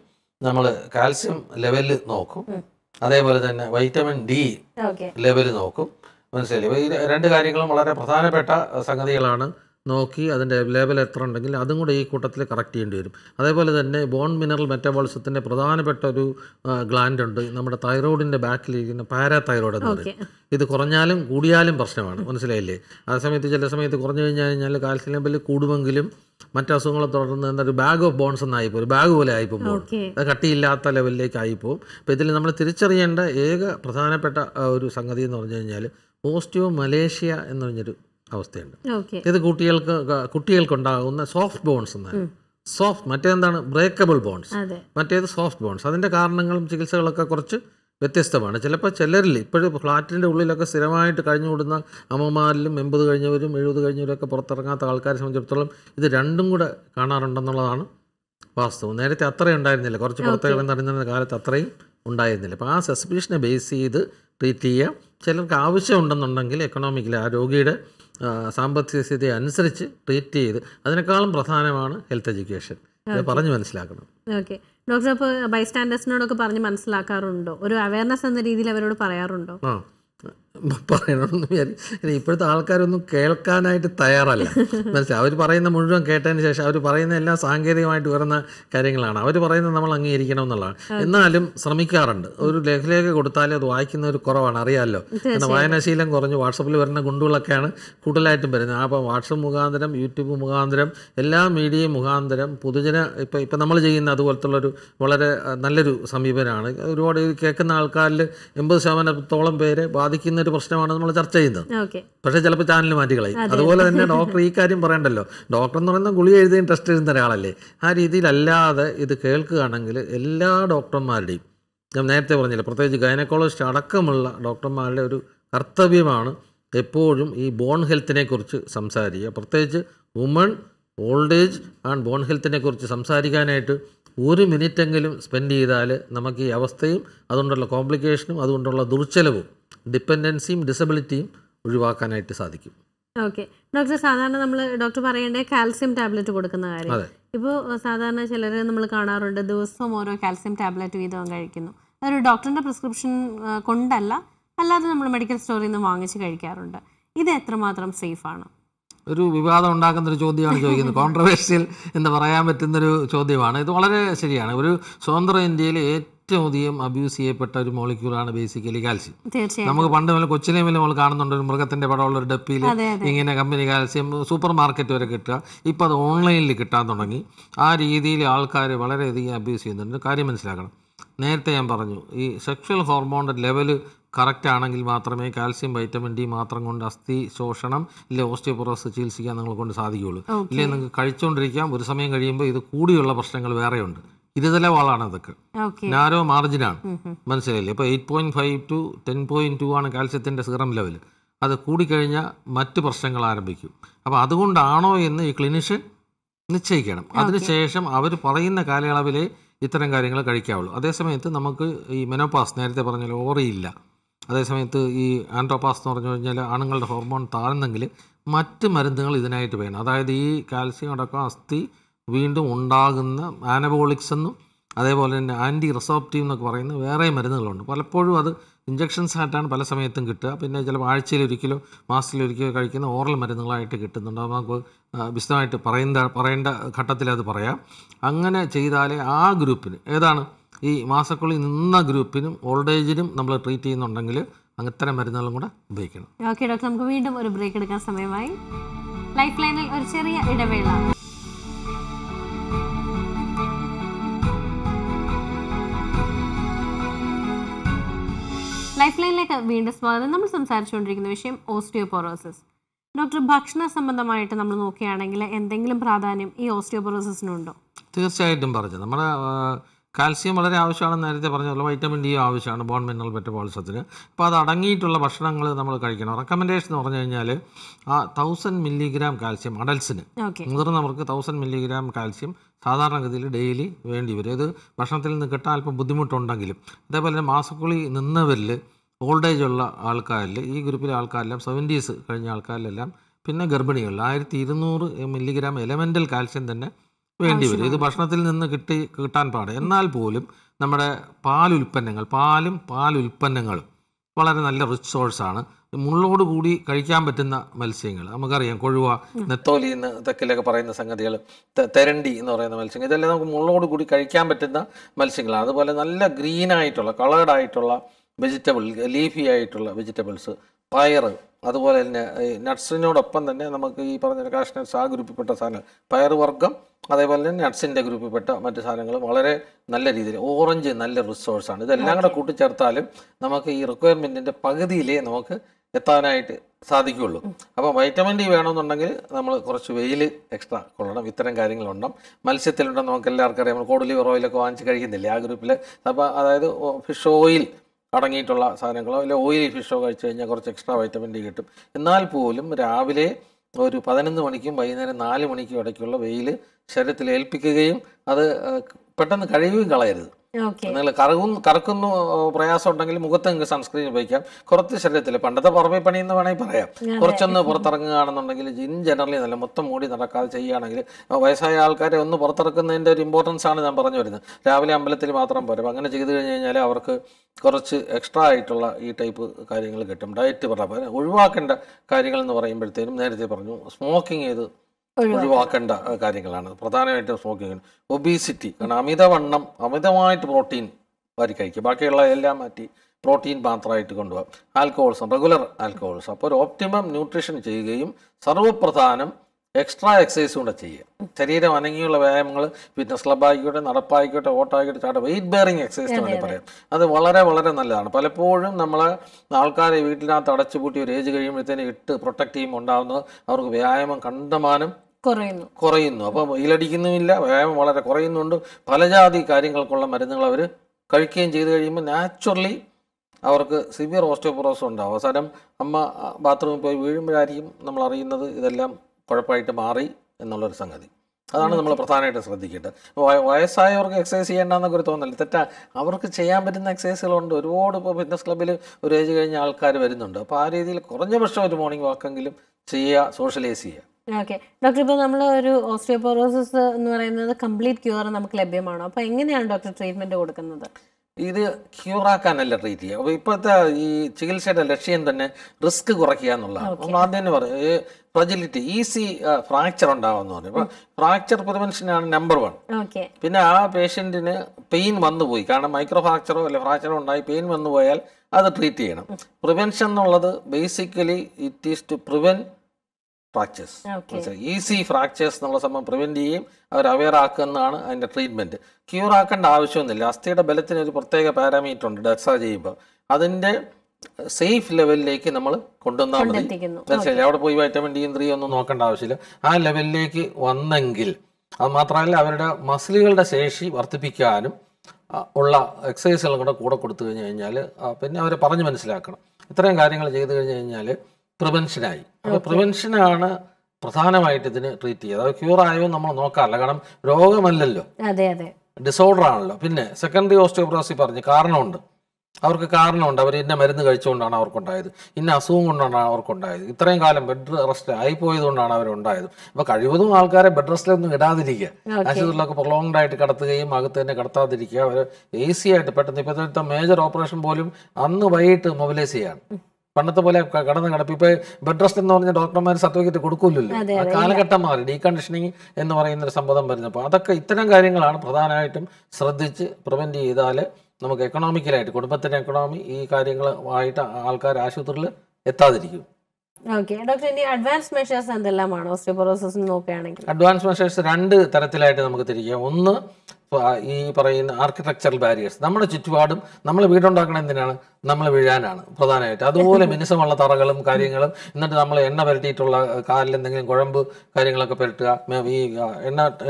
നമ്മൾ കാൽസ്യം ലെവല് നോക്കും അതേപോലെ തന്നെ വൈറ്റമിൻ ഡി ലെവല് നോക്കും മനസ്സിലായി ഈ രണ്ട് കാര്യങ്ങളും വളരെ പ്രധാനപ്പെട്ട സംഗതികളാണ് നോക്കി അതിൻ്റെ ലേബൽ എത്ര ഉണ്ടെങ്കിൽ അതും കൂടെ ഈ കൂട്ടത്തിൽ കറക്റ്റ് ചെയ്യേണ്ടി വരും അതേപോലെ തന്നെ ബോൺ മിനറൽ മെറ്റബോളിസത്തിൻ്റെ പ്രധാനപ്പെട്ട ഒരു ഗ്ലാൻഡ് ഉണ്ട് നമ്മുടെ തൈറോയിഡിൻ്റെ ബാക്കിലിരിക്കുന്ന തൈറോയിഡ് എന്ന് പറയും ഇത് കുറഞ്ഞാലും കൂടിയാലും പ്രശ്നമാണ് മനസ്സിലായില്ലേ അതേ സമയത്ത് ചില സമയത്ത് കുറഞ്ഞു കഴിഞ്ഞാൽ കഴിഞ്ഞാൽ കാൽസ്യം ലെവൽ കൂടുമെങ്കിലും മറ്റു അസുഖങ്ങളെ തുടർന്ന് എന്താ ഒരു ബാഗ് ഓഫ് ബോൺസ് എന്നായിപ്പോൾ ഒരു ബാഗ് പോലെ ആയിപ്പോൾ അത് കട്ടിയില്ലാത്ത ലെവലിലേക്ക് ആയിപ്പോവും അപ്പോൾ ഇതിൽ നമ്മൾ തിരിച്ചറിയേണ്ട ഏക പ്രധാനപ്പെട്ട ഒരു സംഗതി എന്ന് പറഞ്ഞു കഴിഞ്ഞാൽ ഓസ്റ്റിയോ മലേഷ്യ എന്ന് പറഞ്ഞൊരു അവസ്ഥയുണ്ട് ഇത് കുട്ടികൾക്ക് കുട്ടികൾക്കുണ്ടാകുന്ന സോഫ്റ്റ് ബോൺസ് എന്നാണ് സോഫ്റ്റ് മറ്റേതെന്താണ് ബ്രേക്കബിൾ ബോൺസ് മറ്റേത് സോഫ്റ്റ് ബോൺസ് അതിൻ്റെ കാരണങ്ങളും ചികിത്സകളൊക്കെ കുറച്ച് വ്യത്യസ്തമാണ് ചിലപ്പോൾ ചിലരിൽ ഇപ്പോഴും ഫ്ലാറ്റിൻ്റെ ഉള്ളിലൊക്കെ സ്ഥിരമായിട്ട് കഴിഞ്ഞു കൂടുന്ന അമ്മമാരിലും എൺപത് കഴിഞ്ഞവരും എഴുപത് കഴിഞ്ഞവരും ഒക്കെ പുറത്തിറങ്ങാത്ത ആൾക്കാരെ സംബന്ധിച്ചിടത്തോളം ഇത് രണ്ടും കൂടെ കാണാറുണ്ടെന്നുള്ളതാണ് വാസ്തവം നേരത്തെ അത്രയും ഉണ്ടായിരുന്നില്ല കുറച്ച് പുറത്തേക്ക് നടന്നിരുന്ന കാലത്ത് അത്രയും ഉണ്ടായിരുന്നില്ല അപ്പോൾ ആ സസ്പീഷനെ ബേസ് ചെയ്ത് ട്രീറ്റ് ചെയ്യുക ചിലർക്ക് ആവശ്യമുണ്ടെന്നുണ്ടെങ്കിൽ എക്കണോമിക്കലി ആ രോഗിയുടെ സാമ്പത്തിക സ്ഥിതി അനുസരിച്ച് ട്രീറ്റ് ചെയ്ത് അതിനേക്കാളും പ്രധാനമാണ് ഹെൽത്ത് എഡ്യൂക്കേഷൻ പറഞ്ഞു മനസ്സിലാക്കണം ഓക്കെ ഡോക്ടർ അപ്പോൾ ബൈസ്റ്റാൻഡേഴ്സിനോടൊക്കെ പറഞ്ഞ് മനസ്സിലാക്കാറുണ്ടോ ഒരു അവയർനെസ് എന്ന രീതിയിൽ അവരോട് പറയാറുണ്ടോ ആ പറയണമെന്ന് വിചാരിക്കും ഇപ്പോഴത്തെ ആൾക്കാരൊന്നും കേൾക്കാനായിട്ട് തയ്യാറല്ല മനസ്സിലായി അവർ പറയുന്ന മുഴുവൻ കേട്ടതിന് ശേഷം അവർ പറയുന്ന എല്ലാം സാങ്കേതികമായിട്ട് വരുന്ന കാര്യങ്ങളാണ് അവർ പറയുന്നത് നമ്മൾ അംഗീകരിക്കണം എന്നുള്ളതാണ് എന്നാലും ശ്രമിക്കാറുണ്ട് ഒരു ലഘുലേഖ കൊടുത്താലേ അത് വായിക്കുന്നവർ കുറവാണ് അറിയാമല്ലോ പിന്നെ വായനാശീലം കുറഞ്ഞ് വാട്സപ്പിൽ വരുന്ന ഗുണ്ടുകളൊക്കെയാണ് കൂടുതലായിട്ടും വരുന്നത് അപ്പം വാട്സപ്പ് മുഖാന്തരം യൂട്യൂബ് മുഖാന്തരം എല്ലാ മീഡിയയും മുഖാന്തരം പൊതുജന ഇപ്പം ഇപ്പം നമ്മൾ ചെയ്യുന്ന അതുപോലത്തുള്ള ഒരു വളരെ നല്ലൊരു സമീപനമാണ് ഒരുപാട് കേൾക്കുന്ന ആൾക്കാരിൽ എൺപത് ശതമാനത്തോളം പേരെ ബാധിക്കുന്ന ഒരു പ്രശ്നമാണ് നമ്മൾ ചർച്ച ചെയ്യുന്നത് പക്ഷേ ചിലപ്പോൾ ചാനൽ മാറ്റിക്കളയും അതുപോലെ തന്നെ ഡോക്ടർ ഈ കാര്യം പറയണ്ടല്ലോ ഡോക്ടർ എന്ന് പറയുന്നത് ഗുളി എഴുതിയും ടെസ്റ്റ് എഴുതുന്ന ഒരാളല്ലേ ആ രീതിയിലല്ലാതെ ഇത് കേൾക്കുകയാണെങ്കിൽ എല്ലാ ഡോക്ടർമാരുടെയും ഞാൻ നേരത്തെ പറഞ്ഞില്ല പ്രത്യേകിച്ച് ഗൈനക്കോളജിസ്റ്റ് അടക്കമുള്ള ഡോക്ടർമാരുടെ ഒരു കർത്തവ്യമാണ് എപ്പോഴും ഈ ബോൺ ഹെൽത്തിനെ കുറിച്ച് സംസാരിക്കുക പ്രത്യേകിച്ച് woman old age and bone ഹെൽത്തിനെ കുറിച്ച് സംസാരിക്കാനായിട്ട് ഒരു മിനിറ്റെങ്കിലും സ്പെൻഡ് ചെയ്താൽ നമുക്ക് ഈ അവസ്ഥയും അതുകൊണ്ടുള്ള കോംപ്ലിക്കേഷനും അതുകൊണ്ടുള്ള ദുർച്ചലവും ഡിപ്പെൻഡൻസിയും ഡിസബിലിറ്റിയും ഒഴിവാക്കാനായിട്ട് സാധിക്കും ഓക്കെ ഡോക്ടർ സാധാരണ നമ്മൾ ഡോക്ടർ പറയേണ്ടത് കാൽസ്യം ടാബ്ലറ്റ് കൊടുക്കുന്ന കാര്യം ഇപ്പോൾ സാധാരണ ചിലർ നമ്മൾ കാണാറുണ്ട് ദിവസവും ഓരോ കാൽസ്യം ടാബ്ലറ്റ് വീതവും കഴിക്കുന്നു അതൊരു ഡോക്ടറിൻ്റെ പ്രിസ്ക്രിപ്ഷൻ കൊണ്ടല്ല അല്ലാതെ നമ്മൾ മെഡിക്കൽ സ്റ്റോറിൽ നിന്ന് വാങ്ങിച്ച് കഴിക്കാറുണ്ട് ഇത് എത്രമാത്രം സേഫാണ് ഒരു വിവാദം ഉണ്ടാക്കുന്ന ഒരു ചോദ്യമാണ് ചോദിക്കുന്നത് കോൺട്രവേഴ്സ്യൽ എന്ന് പറയാൻ പറ്റുന്നൊരു ചോദ്യമാണ് ഇത് വളരെ ശരിയാണ് ഒരു സ്വതന്ത്ര ഇന്ത്യയിൽ ഏറ്റവും അധികം അബ്യൂസ് ചെയ്യപ്പെട്ട ഒരു മോളിക്യൂളാണ് ബേസിക്കലി കാൽസ്യം നമുക്ക് പണ്ട് മുതൽ കൊച്ചിനെ മുതൽ നമ്മൾ കാണുന്നുണ്ട് ഒരു മൃഗത്തിന്റെ പടമുള്ള ഒരു ഡപ്പിയിൽ ഇങ്ങനെ കമ്പനി കാൽസ്യം സൂപ്പർ മാർക്കറ്റ് വരെ കിട്ടുക ഇപ്പം അത് ഓൺലൈനിൽ കിട്ടാൻ തുടങ്ങി ആ രീതിയിൽ ആൾക്കാർ വളരെയധികം അബ്യൂസ് ചെയ്യുന്നുണ്ട് കാര്യം മനസ്സിലാക്കണം നേരത്തെ ഞാൻ പറഞ്ഞു ഈ സെക്ഷൽ ഹോർമോണിൻ്റെ ലെവൽ കറക്റ്റ് ആണെങ്കിൽ മാത്രമേ കാൽസ്യം വൈറ്റമിൻ ഡി മാത്രം കൊണ്ട് അസ്ഥി ശോഷണം ഇല്ല ഓസ്റ്റിയോപൊറോസ് ചികിത്സിക്കാൻ നിങ്ങൾ കൊണ്ട് സാധിക്കുകയുള്ളൂ ഇല്ലേ നിങ്ങൾക്ക് കഴിച്ചുകൊണ്ടിരിക്കാം ഒരു സമയം കഴിയുമ്പോൾ ഇത് കൂടിയുള്ള പ്രശ്നങ്ങൾ വേറെയുണ്ട് ഇരുതല വാളാണ് അതൊക്കെ നാരോ മാർജിനാണ് മനസ്സിലായില്ലേ അപ്പോൾ eight point five to ten point two ആണ് കാൽസ്യത്തിൻ്റെ സിറം ലെവൽ അത് കൂടിക്കഴിഞ്ഞാൽ മറ്റ് പ്രശ്നങ്ങൾ ആരംഭിക്കും അപ്പോൾ അതുകൊണ്ടാണോ എന്ന് ഈ ക്ലിനിഷ്യൻ നിശ്ചയിക്കണം അതിനുശേഷം അവർ പറയുന്ന കാലയളവിലെ ഇത്തരം കാര്യങ്ങൾ കഴിക്കാവുള്ളൂ അതേസമയത്ത് നമുക്ക് ഈ മെനോപാസ് നേരത്തെ പറഞ്ഞ ഓറിയില്ല അതേസമയത്ത് ഈ ആൻഡ്രോപാസ് എന്ന് പറഞ്ഞു കഴിഞ്ഞാൽ ആണുങ്ങളുടെ ഹോർമോൺ താഴ്ന്നെങ്കിൽ മറ്റ് മരുന്നുകൾ ഇതിനായിട്ട് വേണം അതായത് ഈ കാൽസ്യം അടക്കം അസ്ഥി വീണ്ടും ഉണ്ടാകുന്ന ആനബോളിക്സ് എന്നും അതേപോലെ തന്നെ ആൻറ്റി റിസോപ്റ്റീവ് എന്നൊക്കെ പറയുന്ന വേറെ മരുന്നുകളുണ്ട് പലപ്പോഴും അത് ഇഞ്ചക്ഷൻസ് ആയിട്ടാണ് പല സമയത്തും കിട്ടുക പിന്നെ ചിലപ്പോൾ ആഴ്ചയിലൊരിക്കലോ മാസത്തിലൊരിക്കലോ കഴിക്കുന്ന ഓറൽ മരുന്നുകളായിട്ട് കിട്ടുന്നുണ്ട് അത് നമുക്ക് വിശദമായിട്ട് പറയുന്ന പറയേണ്ട ഘട്ടത്തിലത് പറയാം അങ്ങനെ ചെയ്താലേ ആ ഗ്രൂപ്പിന് ഏതാണ് ഈ മാസക്കുള്ളിൽ നിന്ന ഗ്രൂപ്പിനും ഓൾഡ് ഏജിനും നമ്മൾ ട്രീറ്റ് ചെയ്യുന്നുണ്ടെങ്കിൽ അങ്ങനത്തരം മരുന്നുകളും കൂടെ ഉപയോഗിക്കണം ഓക്കെ ഡോക്ടർ നമുക്ക് വീണ്ടും ഒരു ബ്രേക്ക് എടുക്കാൻ സമയമായി ലൈഫ് ലൈനിൽ ഒരു ചെറിയ ഇടവേള ലൈഫ് ലൈനിലേക്ക് വീണ്ടും സ്വാഗതം നമ്മൾ സംസാരിച്ചുകൊണ്ടിരിക്കുന്ന വിഷയം ഓസ്റ്റിയോപൊറോസിസ് ഡോക്ടർ ഭക്ഷണ സംബന്ധമായിട്ട് നമ്മൾ നോക്കുകയാണെങ്കിൽ എന്തെങ്കിലും പ്രാധാന്യം ഈ ഓസ്റ്റിയോപൊറോസിസിനുണ്ടോ തീർച്ചയായിട്ടും പറഞ്ഞു നമ്മുടെ കാൽസ്യം വളരെ ആവശ്യമാണെന്ന് നേരത്തെ പറഞ്ഞല്ലോ വൈറ്റമിൻ ഡി ആവശ്യമാണ് ബോൺ മിനറൽ മെറ്റബോളിസത്തിന് അപ്പോൾ അത് അടങ്ങിയിട്ടുള്ള ഭക്ഷണങ്ങൾ നമ്മൾ കഴിക്കണം റെക്കമെൻഡേഷൻ എന്ന് പറഞ്ഞു കഴിഞ്ഞാൽ ആ തൗസൻഡ് മില്ലിഗ്രാം കാൽസ്യം അഡൽസിന് മുതിർന്നവർക്ക് തൗസൻഡ് മില്ലിഗ്രാം കാൽസ്യം സാധാരണഗതിയിൽ ഡെയിലി വേണ്ടി വരും ഇത് ഭക്ഷണത്തിൽ നിന്ന് കിട്ടാൻ അല്പം ബുദ്ധിമുട്ടുണ്ടെങ്കിലും അതേപോലെ തന്നെ മാസക്കുളി നിന്നവരിൽ ഓൾഡ് ഏജ് ഉള്ള ആൾക്കാരിൽ ഈ ഗ്രൂപ്പിലെ ആൾക്കാരെല്ലാം സെവൻറ്റീസ് കഴിഞ്ഞ ആൾക്കാരിലെല്ലാം പിന്നെ ഗർഭിണികളിൽ ആയിരത്തി ഇരുന്നൂറ് മില്ലിഗ്രാം എലമെൻ്റൽ കാൽസ്യം തന്നെ വേണ്ടി വരും ഇത് ഭക്ഷണത്തിൽ നിന്ന് കിട്ടി കിട്ടാൻ പാട് എന്നാൽ പോലും നമ്മുടെ പാൽ ഉൽപ്പന്നങ്ങൾ പാലും പാൽ ഉൽപ്പന്നങ്ങളും വളരെ നല്ല റിച്ച് ആണ് മുള്ളോട് കൂടി കഴിക്കാൻ പറ്റുന്ന മത്സ്യങ്ങൾ നമുക്കറിയാം കൊഴുവ നെത്തോലി എന്ന് തെക്കിലൊക്കെ പറയുന്ന സംഗതികൾ തെരണ്ടി എന്ന് പറയുന്ന മത്സ്യങ്ങൾ ഇതെല്ലാം നമുക്ക് മുള്ളോട് കൂടി കഴിക്കാൻ പറ്റുന്ന മത്സ്യങ്ങളാണ് അതുപോലെ നല്ല ഗ്രീൻ ആയിട്ടുള്ള വെജിറ്റബിൾ ലീഫി ആയിട്ടുള്ള വെജിറ്റബിൾസ് പയർ അതുപോലെ തന്നെ ഈ നട്ട്സിനോടൊപ്പം തന്നെ നമുക്ക് ഈ പറഞ്ഞ കാഷ് ആ ഗ്രൂപ്പിൽപ്പെട്ട സാധനങ്ങൾ പയറുവർഗ്ഗം അതേപോലെ തന്നെ നട്ട്സിൻ്റെ ഗ്രൂപ്പിൽപ്പെട്ട മറ്റു സാധനങ്ങൾ വളരെ നല്ല രീതിയിൽ ഓറഞ്ച് നല്ല റിസോഴ്സാണ് ഇതെല്ലാം കൂടെ കൂട്ടിച്ചേർത്താലും നമുക്ക് ഈ റിക്വയർമെൻറ്റിൻ്റെ പകുതിയിലേ നമുക്ക് എത്താനായിട്ട് സാധിക്കുകയുള്ളൂ അപ്പോൾ വൈറ്റമിൻ ഡി വേണമെന്നുണ്ടെങ്കിൽ നമ്മൾ കുറച്ച് വെയിൽ എക്സ്ട്രാ കൊള്ളണം ഇത്തരം കാര്യങ്ങളുണ്ടാം മത്സ്യത്തിലുണ്ടെന്ന് നമുക്ക് എല്ലാവർക്കും അറിയാം നമ്മൾ കോടലി ഓയിലൊക്കെ വാങ്ങിച്ച് കഴിക്കുന്നില്ലേ ആ ഗ്രൂപ്പിൽ അപ്പോൾ അതായത് ഫിഷ് ഓയിൽ അടങ്ങിയിട്ടുള്ള സാധനങ്ങളോ അല്ലെങ്കിൽ ഓയിലി ഫിഷോ കഴിച്ചു കഴിഞ്ഞാൽ കുറച്ച് എക്സ്ട്രാ വൈറ്റമിൻ ഡി കിട്ടും എന്നാൽ പോലും രാവിലെ ഒരു പതിനൊന്ന് മണിക്കും വൈകുന്നേരം നാല് മണിക്കും ഇടയ്ക്കുള്ള വെയിൽ ശരീരത്തിൽ ഏൽപ്പിക്കുകയും അത് പെട്ടെന്ന് കഴിയുകയും കളയരുത് നിങ്ങൾ കറകും കറക്കുന്നു പ്രയാസം ഉണ്ടെങ്കിൽ മുഖത്ത് നിങ്ങൾക്ക് സൺസ്ക്രീൻ ഉപയോഗിക്കാം കുറച്ച് ശരീരത്തിൽ പണ്ടത്തെ പുറമെ പണി എന്ന് വേണമെങ്കിൽ പറയാം കുറച്ചൊന്ന് പുറത്തിറങ്ങുകയാണെന്നുണ്ടെങ്കിൽ ഇൻ ജനറലി നല്ല മൊത്തം മൂടി നടക്കാതെ ചെയ്യുകയാണെങ്കിൽ വയസ്സായ ആൾക്കാരെ ഒന്ന് പുറത്തിറക്കുന്നതിൻ്റെ ഒരു ഇമ്പോർട്ടൻസ് ആണ് ഞാൻ പറഞ്ഞു വരുന്നത് രാവിലെ അമ്പലത്തിൽ മാത്രം പോരും അങ്ങനെ ചെയ്തു കഴിഞ്ഞ് കഴിഞ്ഞാൽ അവർക്ക് കുറച്ച് എക്സ്ട്രാ ആയിട്ടുള്ള ഈ ടൈപ്പ് കാര്യങ്ങൾ കിട്ടും ഡയറ്റ് പറഞ്ഞാൽ ഒഴിവാക്കേണ്ട കാര്യങ്ങൾ എന്ന് പറയുമ്പോഴത്തേനും നേരത്തെ പറഞ്ഞു സ്മോക്കിംഗ് ചെയ്ത് ഒഴിവാക്കേണ്ട കാര്യങ്ങളാണ് പ്രധാനമായിട്ടും സ്മോക്കിംഗ് ഒബീസിറ്റി കാരണം അമിതവണ്ണം അമിതമായിട്ട് പ്രോട്ടീൻ വാരി കഴിക്കുക ബാക്കിയുള്ള എല്ലാം മാറ്റി പ്രോട്ടീൻ മാത്രമായിട്ട് കൊണ്ടുപോകാം ആൽക്കഹോൾസും റെഗുലർ ആൽക്കഹോൾസ് അപ്പോൾ ഒരു ഓപ്റ്റിമം ന്യൂട്രീഷൻ ചെയ്യുകയും സർവ്വപ്രധാനം എക്സ്ട്രാ എക്സസൈസ് കൂടെ ചെയ്യുക ശരീരം അനങ്ങിയുള്ള വ്യായാമങ്ങൾ ഫിറ്റ്നസ് ക്ലബ് നടപ്പായിക്കോട്ടെ ഓട്ടായിക്കോട്ടെ ചാട്ട വെയിറ്റ് ബെയറിങ് എക്സസൈസ് എന്ന് വേണമെങ്കിൽ പറയാം അത് വളരെ വളരെ നല്ലതാണ് പലപ്പോഴും നമ്മൾ ആൾക്കാരെ വീട്ടിനകത്ത് അടച്ചുപൂട്ടി ഒരു ഏജ് കഴിയുമ്പോഴത്തേന് ഇട്ട് പ്രൊട്ടക്റ്റ് ചെയ്യുമ്പോൾ ഉണ്ടാകുന്നത് അവർക്ക് വ്യായാമം കണ്ടമാനം കുറയുന്നു കുറയുന്നു അപ്പോൾ വെയിലടിക്കുന്നുമില്ല വ്യായാമം വളരെ കുറയുന്നുണ്ട് പലജാതി കാര്യങ്ങൾക്കുള്ള മരുന്നുകൾ അവർ കഴിക്കുകയും ചെയ്തു കഴിയുമ്പോൾ നാച്ചുറലി അവർക്ക് സിവിയർ ഓസ്റ്റോപ്രോസ് ഉണ്ടാവും അവസാനം അമ്മ ബാത്റൂമിൽ പോയി വീഴുമ്പോഴായിരിക്കും നമ്മൾ അറിയുന്നത് ഇതെല്ലാം കുഴപ്പമായിട്ട് മാറി എന്നുള്ളൊരു സംഗതി അതാണ് നമ്മൾ പ്രധാനമായിട്ട് ശ്രദ്ധിക്കേണ്ടത് വയസ്സായവർക്ക് എക്സസൈസ് ചെയ്യേണ്ടെന്നൊക്കെ ഒരു തോന്നൽ തെറ്റാ അവർക്ക് ചെയ്യാൻ പറ്റുന്ന എക്സസൈസുകളുണ്ട് ഒരുപാട് ഇപ്പോൾ ഫിറ്റ്നസ് ക്ലബ്ബിൽ ഒരു ഏജ് കഴിഞ്ഞ ആൾക്കാർ വരുന്നുണ്ട് അപ്പോൾ ആ രീതിയിൽ കുറഞ്ഞ പക്ഷം ഒരു മോർണിംഗ് വാക്കെങ്കിലും ചെയ്യുക സോഷ്യലൈസ് ചെയ്യുക ഓക്കെ ഡോക്ടർ ഇപ്പോൾ നമ്മൾ ഒരു ഓസ്റ്റിയോപോറോസിസ് എന്ന് പറയുന്നത് കംപ്ലീറ്റ് ക്യൂർ നമുക്ക് ലഭ്യമാണോ അപ്പോൾ എങ്ങനെയാണ് ഡോക്ടർ ട്രീറ്റ്മെന്റ് കൊടുക്കുന്നത് ഇത് ക്യൂറാക്കാനല്ല ട്രീറ്റ് ചെയ്യുക അപ്പോൾ ഇപ്പോഴത്തെ ഈ ചികിത്സയുടെ ലക്ഷ്യം തന്നെ റിസ്ക് കുറയ്ക്കുക എന്നുള്ളതാണ് നമ്മൾ ആദ്യം തന്നെ പറയും ഫ്രജിലിറ്റി ഈസി ഫ്രാക്ചർ ഉണ്ടാവുമെന്ന് പറഞ്ഞു അപ്പോൾ ഫ്രാക്ചർ പ്രിവെൻഷനാണ് നമ്പർ വൺ പിന്നെ ആ പേഷ്യൻറ്റിന് പെയിൻ വന്നു പോയി കാരണം മൈക്രോ ഫ്രാക്ചറോ അല്ലെ ഫ്രാക്ചറോ ഉണ്ടായി പെയിൻ വന്നു പോയാൽ അത് ട്രീറ്റ് ചെയ്യണം പ്രിവെൻഷൻ എന്നുള്ളത് basically it is to prevent fractures easy fractures എന്നുള്ള സംഭവം പ്രിവെന്റ് ചെയ്യും അവർ അവെയർ ആക്കുന്നതാണ് അതിന്റെ ട്രീറ്റ്മെന്റ് ക്യൂർ ആക്കേണ്ട ആവശ്യമൊന്നുമില്ല അസ്ഥിയുടെ ബലത്തിന് ഒരു പ്രത്യേക പാരാമീറ്റർ ഉണ്ട് ഡെക്സ ചെയ്യുമ്പോൾ അതിന്റെ സേഫ് ലെവലിലേക്ക് നമ്മൾ കൊണ്ടുവന്നാൽ മതി മനസ്സിലായി അവിടെ പോയി വൈറ്റമിൻ ഡി ത്രീ ഒന്നും നോക്കേണ്ട ആവശ്യമില്ല ആ ലെവലിലേക്ക് വന്നെങ്കിൽ അത് മാത്രമല്ല അവരുടെ മസിലുകളുടെ ശേഷി വർദ്ധിപ്പിക്കാനും ഉള്ള എക്സസൈസുകളും കൂടെ കൂടെ കൊടുത്തു കഴിഞ്ഞു കഴിഞ്ഞാൽ പിന്നെ അവരെ പറഞ്ഞു മനസ്സിലാക്കണം ഇത്രയും കാര്യങ്ങൾ ചെയ്തു കഴിഞ്ഞു കഴിഞ്ഞാൽ പ്രിവെൻഷനായി അപ്പൊ പ്രിവെൻഷനാണ് പ്രധാനമായിട്ട് ഇതിന് ട്രീറ്റ് ചെയ്യുന്നത് അതായത് ക്യൂർ ആയോ നമ്മൾ നോക്കാറില്ല കാരണം രോഗമല്ലല്ലോ അതെ അതെ ഡിസോർഡർ ആണല്ലോ പിന്നെ സെക്കൻഡറി ഓസ്റ്റിയോപ്രോസി പറഞ്ഞ് കാരണമുണ്ട് അവർക്ക് കാരണമുണ്ട് അവർ ഇന്ന മരുന്ന് കഴിച്ചുകൊണ്ടാണ് അവർക്കുണ്ടായത് ഇന്ന അസുഖം കൊണ്ടാണ് അവർക്കുണ്ടായത് ഇത്രയും കാലം ബെഡ് റെസ്റ്റ് ആയിപ്പോയത് കൊണ്ടാണ് അവരുണ്ടായത് അപ്പൊ കഴിവതും ആൾക്കാരെ ബെഡ് റെസ്റ്റിലൊന്നും ഇടാതിരിക്കുക ആശുപത്രിയിലൊക്കെ പ്രൊലോങ്ഡ് ആയിട്ട് കടത്തുകയും അകത്ത് തന്നെ കടത്താതിരിക്കുക അവർ സി ആയിട്ട് പെട്ടെന്ന് ഇപ്പോഴത്തെ മേജർ ഓപ്പറേഷൻ പോലും അന്ന് വൈകിട്ട് മൊബിലൈസ് ചെയ്യാണ് പണ്ടത്തെ പോലെ കടന്ന് കിടപ്പ് ഇപ്പൊ ബെഡ് റെസ്റ്റ് എന്ന് പറഞ്ഞ ഡോക്ടർമാർ സർട്ടിഫിക്കറ്റ് കൊടുക്കൂലല്ലോ കാലഘട്ടം മാറി ഡീകണ്ടീഷനിങ് എന്ന് പറയുന്ന ഒരു സംബന്ധം വരുന്നപ്പോൾ അതൊക്കെ ഇത്തരം കാര്യങ്ങളാണ് പ്രധാനമായിട്ടും ശ്രദ്ധിച്ച് പ്രിവെന്റ് ചെയ്താൽ നമുക്ക് എക്കണോമിക്കലായിട്ട് കുടുംബത്തിന്റെ എക്കണോമി ഈ കാര്യങ്ങളായിട്ട് ആൾക്കാർ ആശുപത്രിയിൽ എത്താതിരിക്കും ഡോക്ടർ ഇനി അഡ്വാൻസ് മെഷേഴ്സ് നോക്കുകയാണെങ്കിൽ അഡ്വാൻസ് മെഷേഴ്സ് രണ്ട് തരത്തിലായിട്ട് നമുക്ക് തിരിക്കാം ഒന്ന് ഈ പറയുന്ന ആർക്കിടെക്ചറൽ ബാരിയേഴ്സ് നമ്മുടെ ചുറ്റുപാടും നമ്മൾ വീടുണ്ടാക്കണ എന്തിനാണ് നമ്മൾ വീഴാനാണ് പ്രധാനമായിട്ട് അതുപോലെ മിനുസമുള്ള തറകളും കാര്യങ്ങളും എന്നിട്ട് നമ്മൾ എണ്ണ പുരട്ടിയിട്ടുള്ള കാലിൽ എന്തെങ്കിലും കുഴമ്പ് കാര്യങ്ങളൊക്കെ പുരട്ടുക ഈ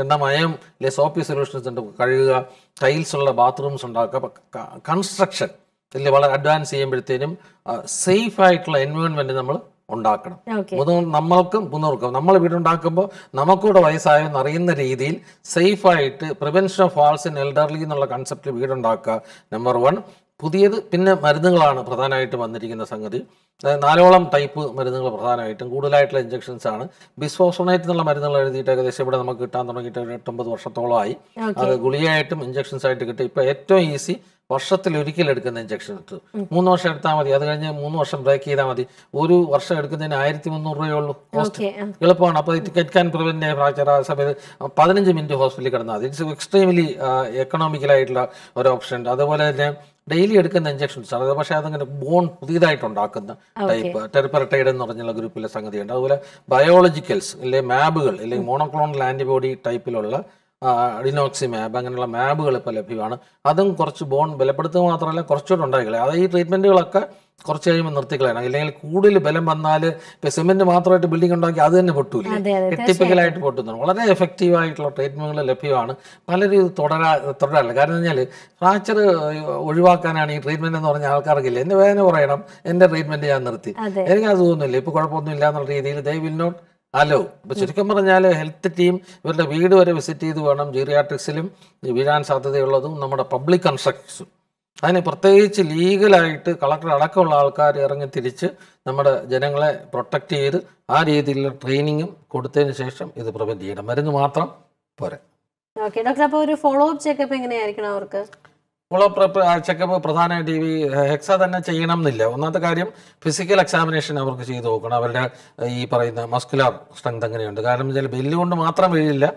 എണ്ണ മയം ഇല്ലെ സോപ്പി സൊല്യൂഷൻസ് ഉണ്ട് കഴുകുക ടൈൽസ് ഉള്ള ബാത്റൂംസ് ഉണ്ടാക്കുക കൺസ്ട്രക്ഷൻ ഇതിൽ വളരെ അഡ്വാൻസ് ചെയ്യുമ്പോഴത്തേനും സേഫ് ആയിട്ടുള്ള എൻവയോൺമെന്റ് നമ്മൾ ഉണ്ടാക്കണം മുതിർ നമ്മൾക്കും മുതിർക്കും നമ്മൾ വീടുണ്ടാക്കുമ്പോൾ നമുക്കൂടെ വയസ്സായെന്ന് അറിയുന്ന രീതിയിൽ സേഫായിട്ട് prevention of falls in elderly എന്നുള്ള കൺസെപ്റ്റ് വീടുണ്ടാക്കുക നമ്പർ വൺ പുതിയത് പിന്നെ മരുന്നുകളാണ് പ്രധാനമായിട്ട് വന്നിരിക്കുന്ന സംഗതി നാലോളം ടൈപ്പ് മരുന്നുകൾ പ്രധാനമായിട്ടും കൂടുതലായിട്ടുള്ള ഇഞ്ചക്ഷൻസ് ആണ് ബിസ്ഫോസോണേറ്റ് എന്നുള്ള മരുന്നുകൾ എഴുതിയിട്ട് ഏകദേശം ഇവിടെ നമുക്ക് കിട്ടാൻ തുടങ്ങിയിട്ട് എട്ടൊമ്പത് വർഷത്തോളമായി അത് ഗുളിയായിട്ടും ഇഞ്ചക്ഷൻസ് ആയിട്ട് കിട്ടും ഇപ്പോൾ ഏറ്റവും ഈസി വർഷത്തിൽ ഒരിക്കൽ എടുക്കുന്ന ഇഞ്ചക്ഷൻ എടുത്തു മൂന്ന് വർഷം എടുത്താൽ മതി അത് കഴിഞ്ഞ് മൂന്ന് വർഷം ബ്രേക്ക് ചെയ്താൽ മതി ഒരു വർഷം എടുക്കുന്നതിന് ആയിരത്തി മുന്നൂറ് രൂപയേ ഉള്ളൂ കോസ്റ്റ് എളുപ്പമാണ് അപ്പോൾ ടിക്കറ്റ് ക്യാൻ പ്രിവെന്റ് ഫ്രാക്ചർ ആ സമയത്ത് പതിനഞ്ച് മിനിറ്റ് ഹോസ്പിറ്റലിൽ കിടന്നാൽ ഇറ്റ്സ് എക്സ്ട്രീംലി എക്കണോമിക്കലായിട്ടുള്ള ഒരു ഓപ്ഷൻ അതുപോലെ തന്നെ ഡെയിലി എടുക്കുന്ന ഇഞ്ചക്ഷൻസ് ആണ് പക്ഷെ അതങ്ങനെ ബോൺ പുതിയതായിട്ട് ഉണ്ടാക്കുന്ന ടൈപ്പ് ടെറിപ്പറട്ടൈഡ് എന്ന് പറഞ്ഞുള്ള ഗ്രൂപ്പിലെ സംഗതിയുണ്ട് അതുപോലെ ബയോളജിക്കൽസ് അല്ലെങ്കിൽ മാബുകൾ അല്ലെങ്കിൽ മോണോക്ലോണൽ ആന്റിബോഡി ടൈപ്പിലുള്ള ഡിനോക്സി മാബ് അങ്ങനെയുള്ള മാബുകൾ ഇപ്പോൾ ലഭ്യമാണ് അതും കുറച്ച് ബോൺ ബലപ്പെടുത്തുക മാത്രമല്ല കുറച്ചുകൂടെ ഉണ്ടായിക്കളെ അത് ഈ ട്രീറ്റ്മെൻറ്റുകളൊക്കെ കുറച്ച് കഴിയുമ്പോൾ നിർത്തിക്കളയണം ഇല്ലെങ്കിൽ കൂടുതൽ ബലം വന്നാൽ ഇപ്പം സിമെന്റ് മാത്രമായിട്ട് ബിൽഡിംഗ് ഉണ്ടാക്കി അത് തന്നെ പൊട്ടൂല ടിപ്പിക്കലായിട്ട് പൊട്ടുന്നു വളരെ എഫക്റ്റീവ് ആയിട്ടുള്ള ട്രീറ്റ്മെന്റുകൾ ലഭ്യമാണ് പലരും തുടരാ തുടരാറില്ല കാരണം കഴിഞ്ഞാൽ ഫ്രാക്ചർ ഒഴിവാക്കാനാണ് ഈ ട്രീറ്റ്മെന്റ് എന്ന് പറഞ്ഞ ആൾക്കാർക്കില്ല എൻ്റെ വേദന കുറയണം എൻ്റെ ട്രീറ്റ്മെന്റ് ഞാൻ നിർത്തി എനിക്ക് അത് തോന്നുന്നില്ല ഇപ്പൊ കുഴപ്പമൊന്നുമില്ല എന്നുള്ള രീതിയിൽ ദൈ വിൽ നോട്ട് ഹലോ ഇപ്പൊ ചുരുക്കം പറഞ്ഞാൽ ഹെൽത്ത് ടീം ഇവരുടെ വീട് വരെ വിസിറ്റ് ചെയ്ത് വേണം ജീറിയാട്രിക്സിലും വീഴാൻ സാധ്യതയുള്ളതും നമ്മുടെ പബ്ലിക് കൺസ്ട്രക്ഷൻസും അതിന് പ്രത്യേകിച്ച് ലീഗലായിട്ട് കളക്ടർ അടക്കമുള്ള ആൾക്കാർ ഇറങ്ങി തിരിച്ച് നമ്മുടെ ജനങ്ങളെ പ്രൊട്ടക്റ്റ് ചെയ്ത് ആ രീതിയിലുള്ള ട്രെയിനിങ്ങും കൊടുത്തതിന് ശേഷം ഇത് പ്രിവെന്റ് ചെയ്യണം മരുന്ന് മാത്രം പോരെ ഡോക്ടർ അപ്പോൾ ഒരു ഫോളോ അപ്പ് ചെക്കപ്പ് എങ്ങനെയായിരിക്കണം അവർക്ക് ചെക്കപ്പ് പ്രധാനമായിട്ട് ഈ ഹെക്സ തന്നെ ചെയ്യണം എന്നില്ല ഒന്നാമത്തെ കാര്യം ഫിസിക്കൽ എക്സാമിനേഷൻ അവർക്ക് ചെയ്ത് നോക്കണം അവരുടെ ഈ പറയുന്ന മസ്കുലാർ സ്ട്രെങ്ത് എങ്ങനെയുണ്ട് കാരണം വെച്ചാൽ ബെല്ല് കൊണ്ട് മാത്രം വീഴില്ല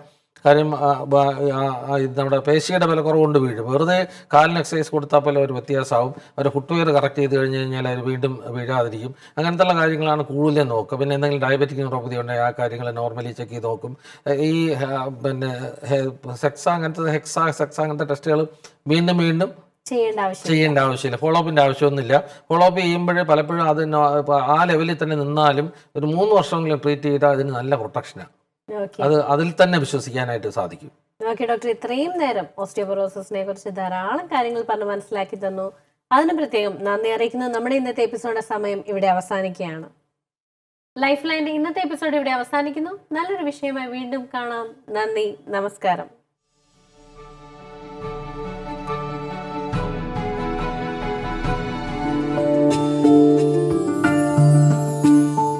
കാര്യം നമ്മുടെ പേശിയുടെ കുറവുകൊണ്ട് വീഴും വെറുതെ കാലിന് എക്സസൈസ് കൊടുത്താൽ പോലെ ഒരു വ്യത്യാസമാവും അവർ ഫുട്ട്വെയർ കറക്റ്റ് ചെയ്ത് കഴിഞ്ഞ് കഴിഞ്ഞാൽ അവർ വീണ്ടും വീഴാതിരിക്കും അങ്ങനത്തെയുള്ള കാര്യങ്ങളാണ് കൂടുതലും നോക്കുക പിന്നെ എന്തെങ്കിലും ഡയബറ്റിക് ന്യൂറോപ്പതി ഉണ്ടെങ്കിൽ ആ കാര്യങ്ങൾ നോർമലി ചെക്ക് ചെയ്ത് നോക്കും ഈ പിന്നെ സെക്സ അങ്ങനത്തെ ഹെക്സ സെക്സ അങ്ങനത്തെ ടെസ്റ്റുകൾ വീണ്ടും വീണ്ടും ചെയ്യേണ്ട ആവശ്യമില്ല ഫോളോ അപ്പിന്റെ ആവശ്യമൊന്നുമില്ല ഫോളോ അപ്പ് ചെയ്യുമ്പോഴേ പലപ്പോഴും അത് ആ ലെവലിൽ തന്നെ നിന്നാലും ഒരു മൂന്ന് വർഷമെങ്കിലും ട്രീറ്റ് ചെയ്താൽ അതിന് നല്ല പ്രൊട്ടക്ഷനാണ് അത് അതിൽ തന്നെ വിശ്വസിക്കാനായിട്ട് സാധിക്കും ഓക്കെ ഡോക്ടർ ഇത്രയും നേരം ഓസ്റ്റിയോപൊറോസിനെ കുറിച്ച് ധാരാളം കാര്യങ്ങൾ പറഞ്ഞ് മനസ്സിലാക്കി തന്നു അതിന് പ്രത്യേകം നന്ദി അറിയിക്കുന്നത് നമ്മുടെ ഇന്നത്തെ എപ്പിസോഡ് സമയം ഇവിടെ അവസാനിക്കുകയാണ് ലൈഫ് ലൈൻ്റെ ഇന്നത്തെ എപ്പിസോഡ് ഇവിടെ അവസാനിക്കുന്നു നല്ലൊരു വിഷയമായി വീണ്ടും കാണാം നന്ദി നമസ്കാരം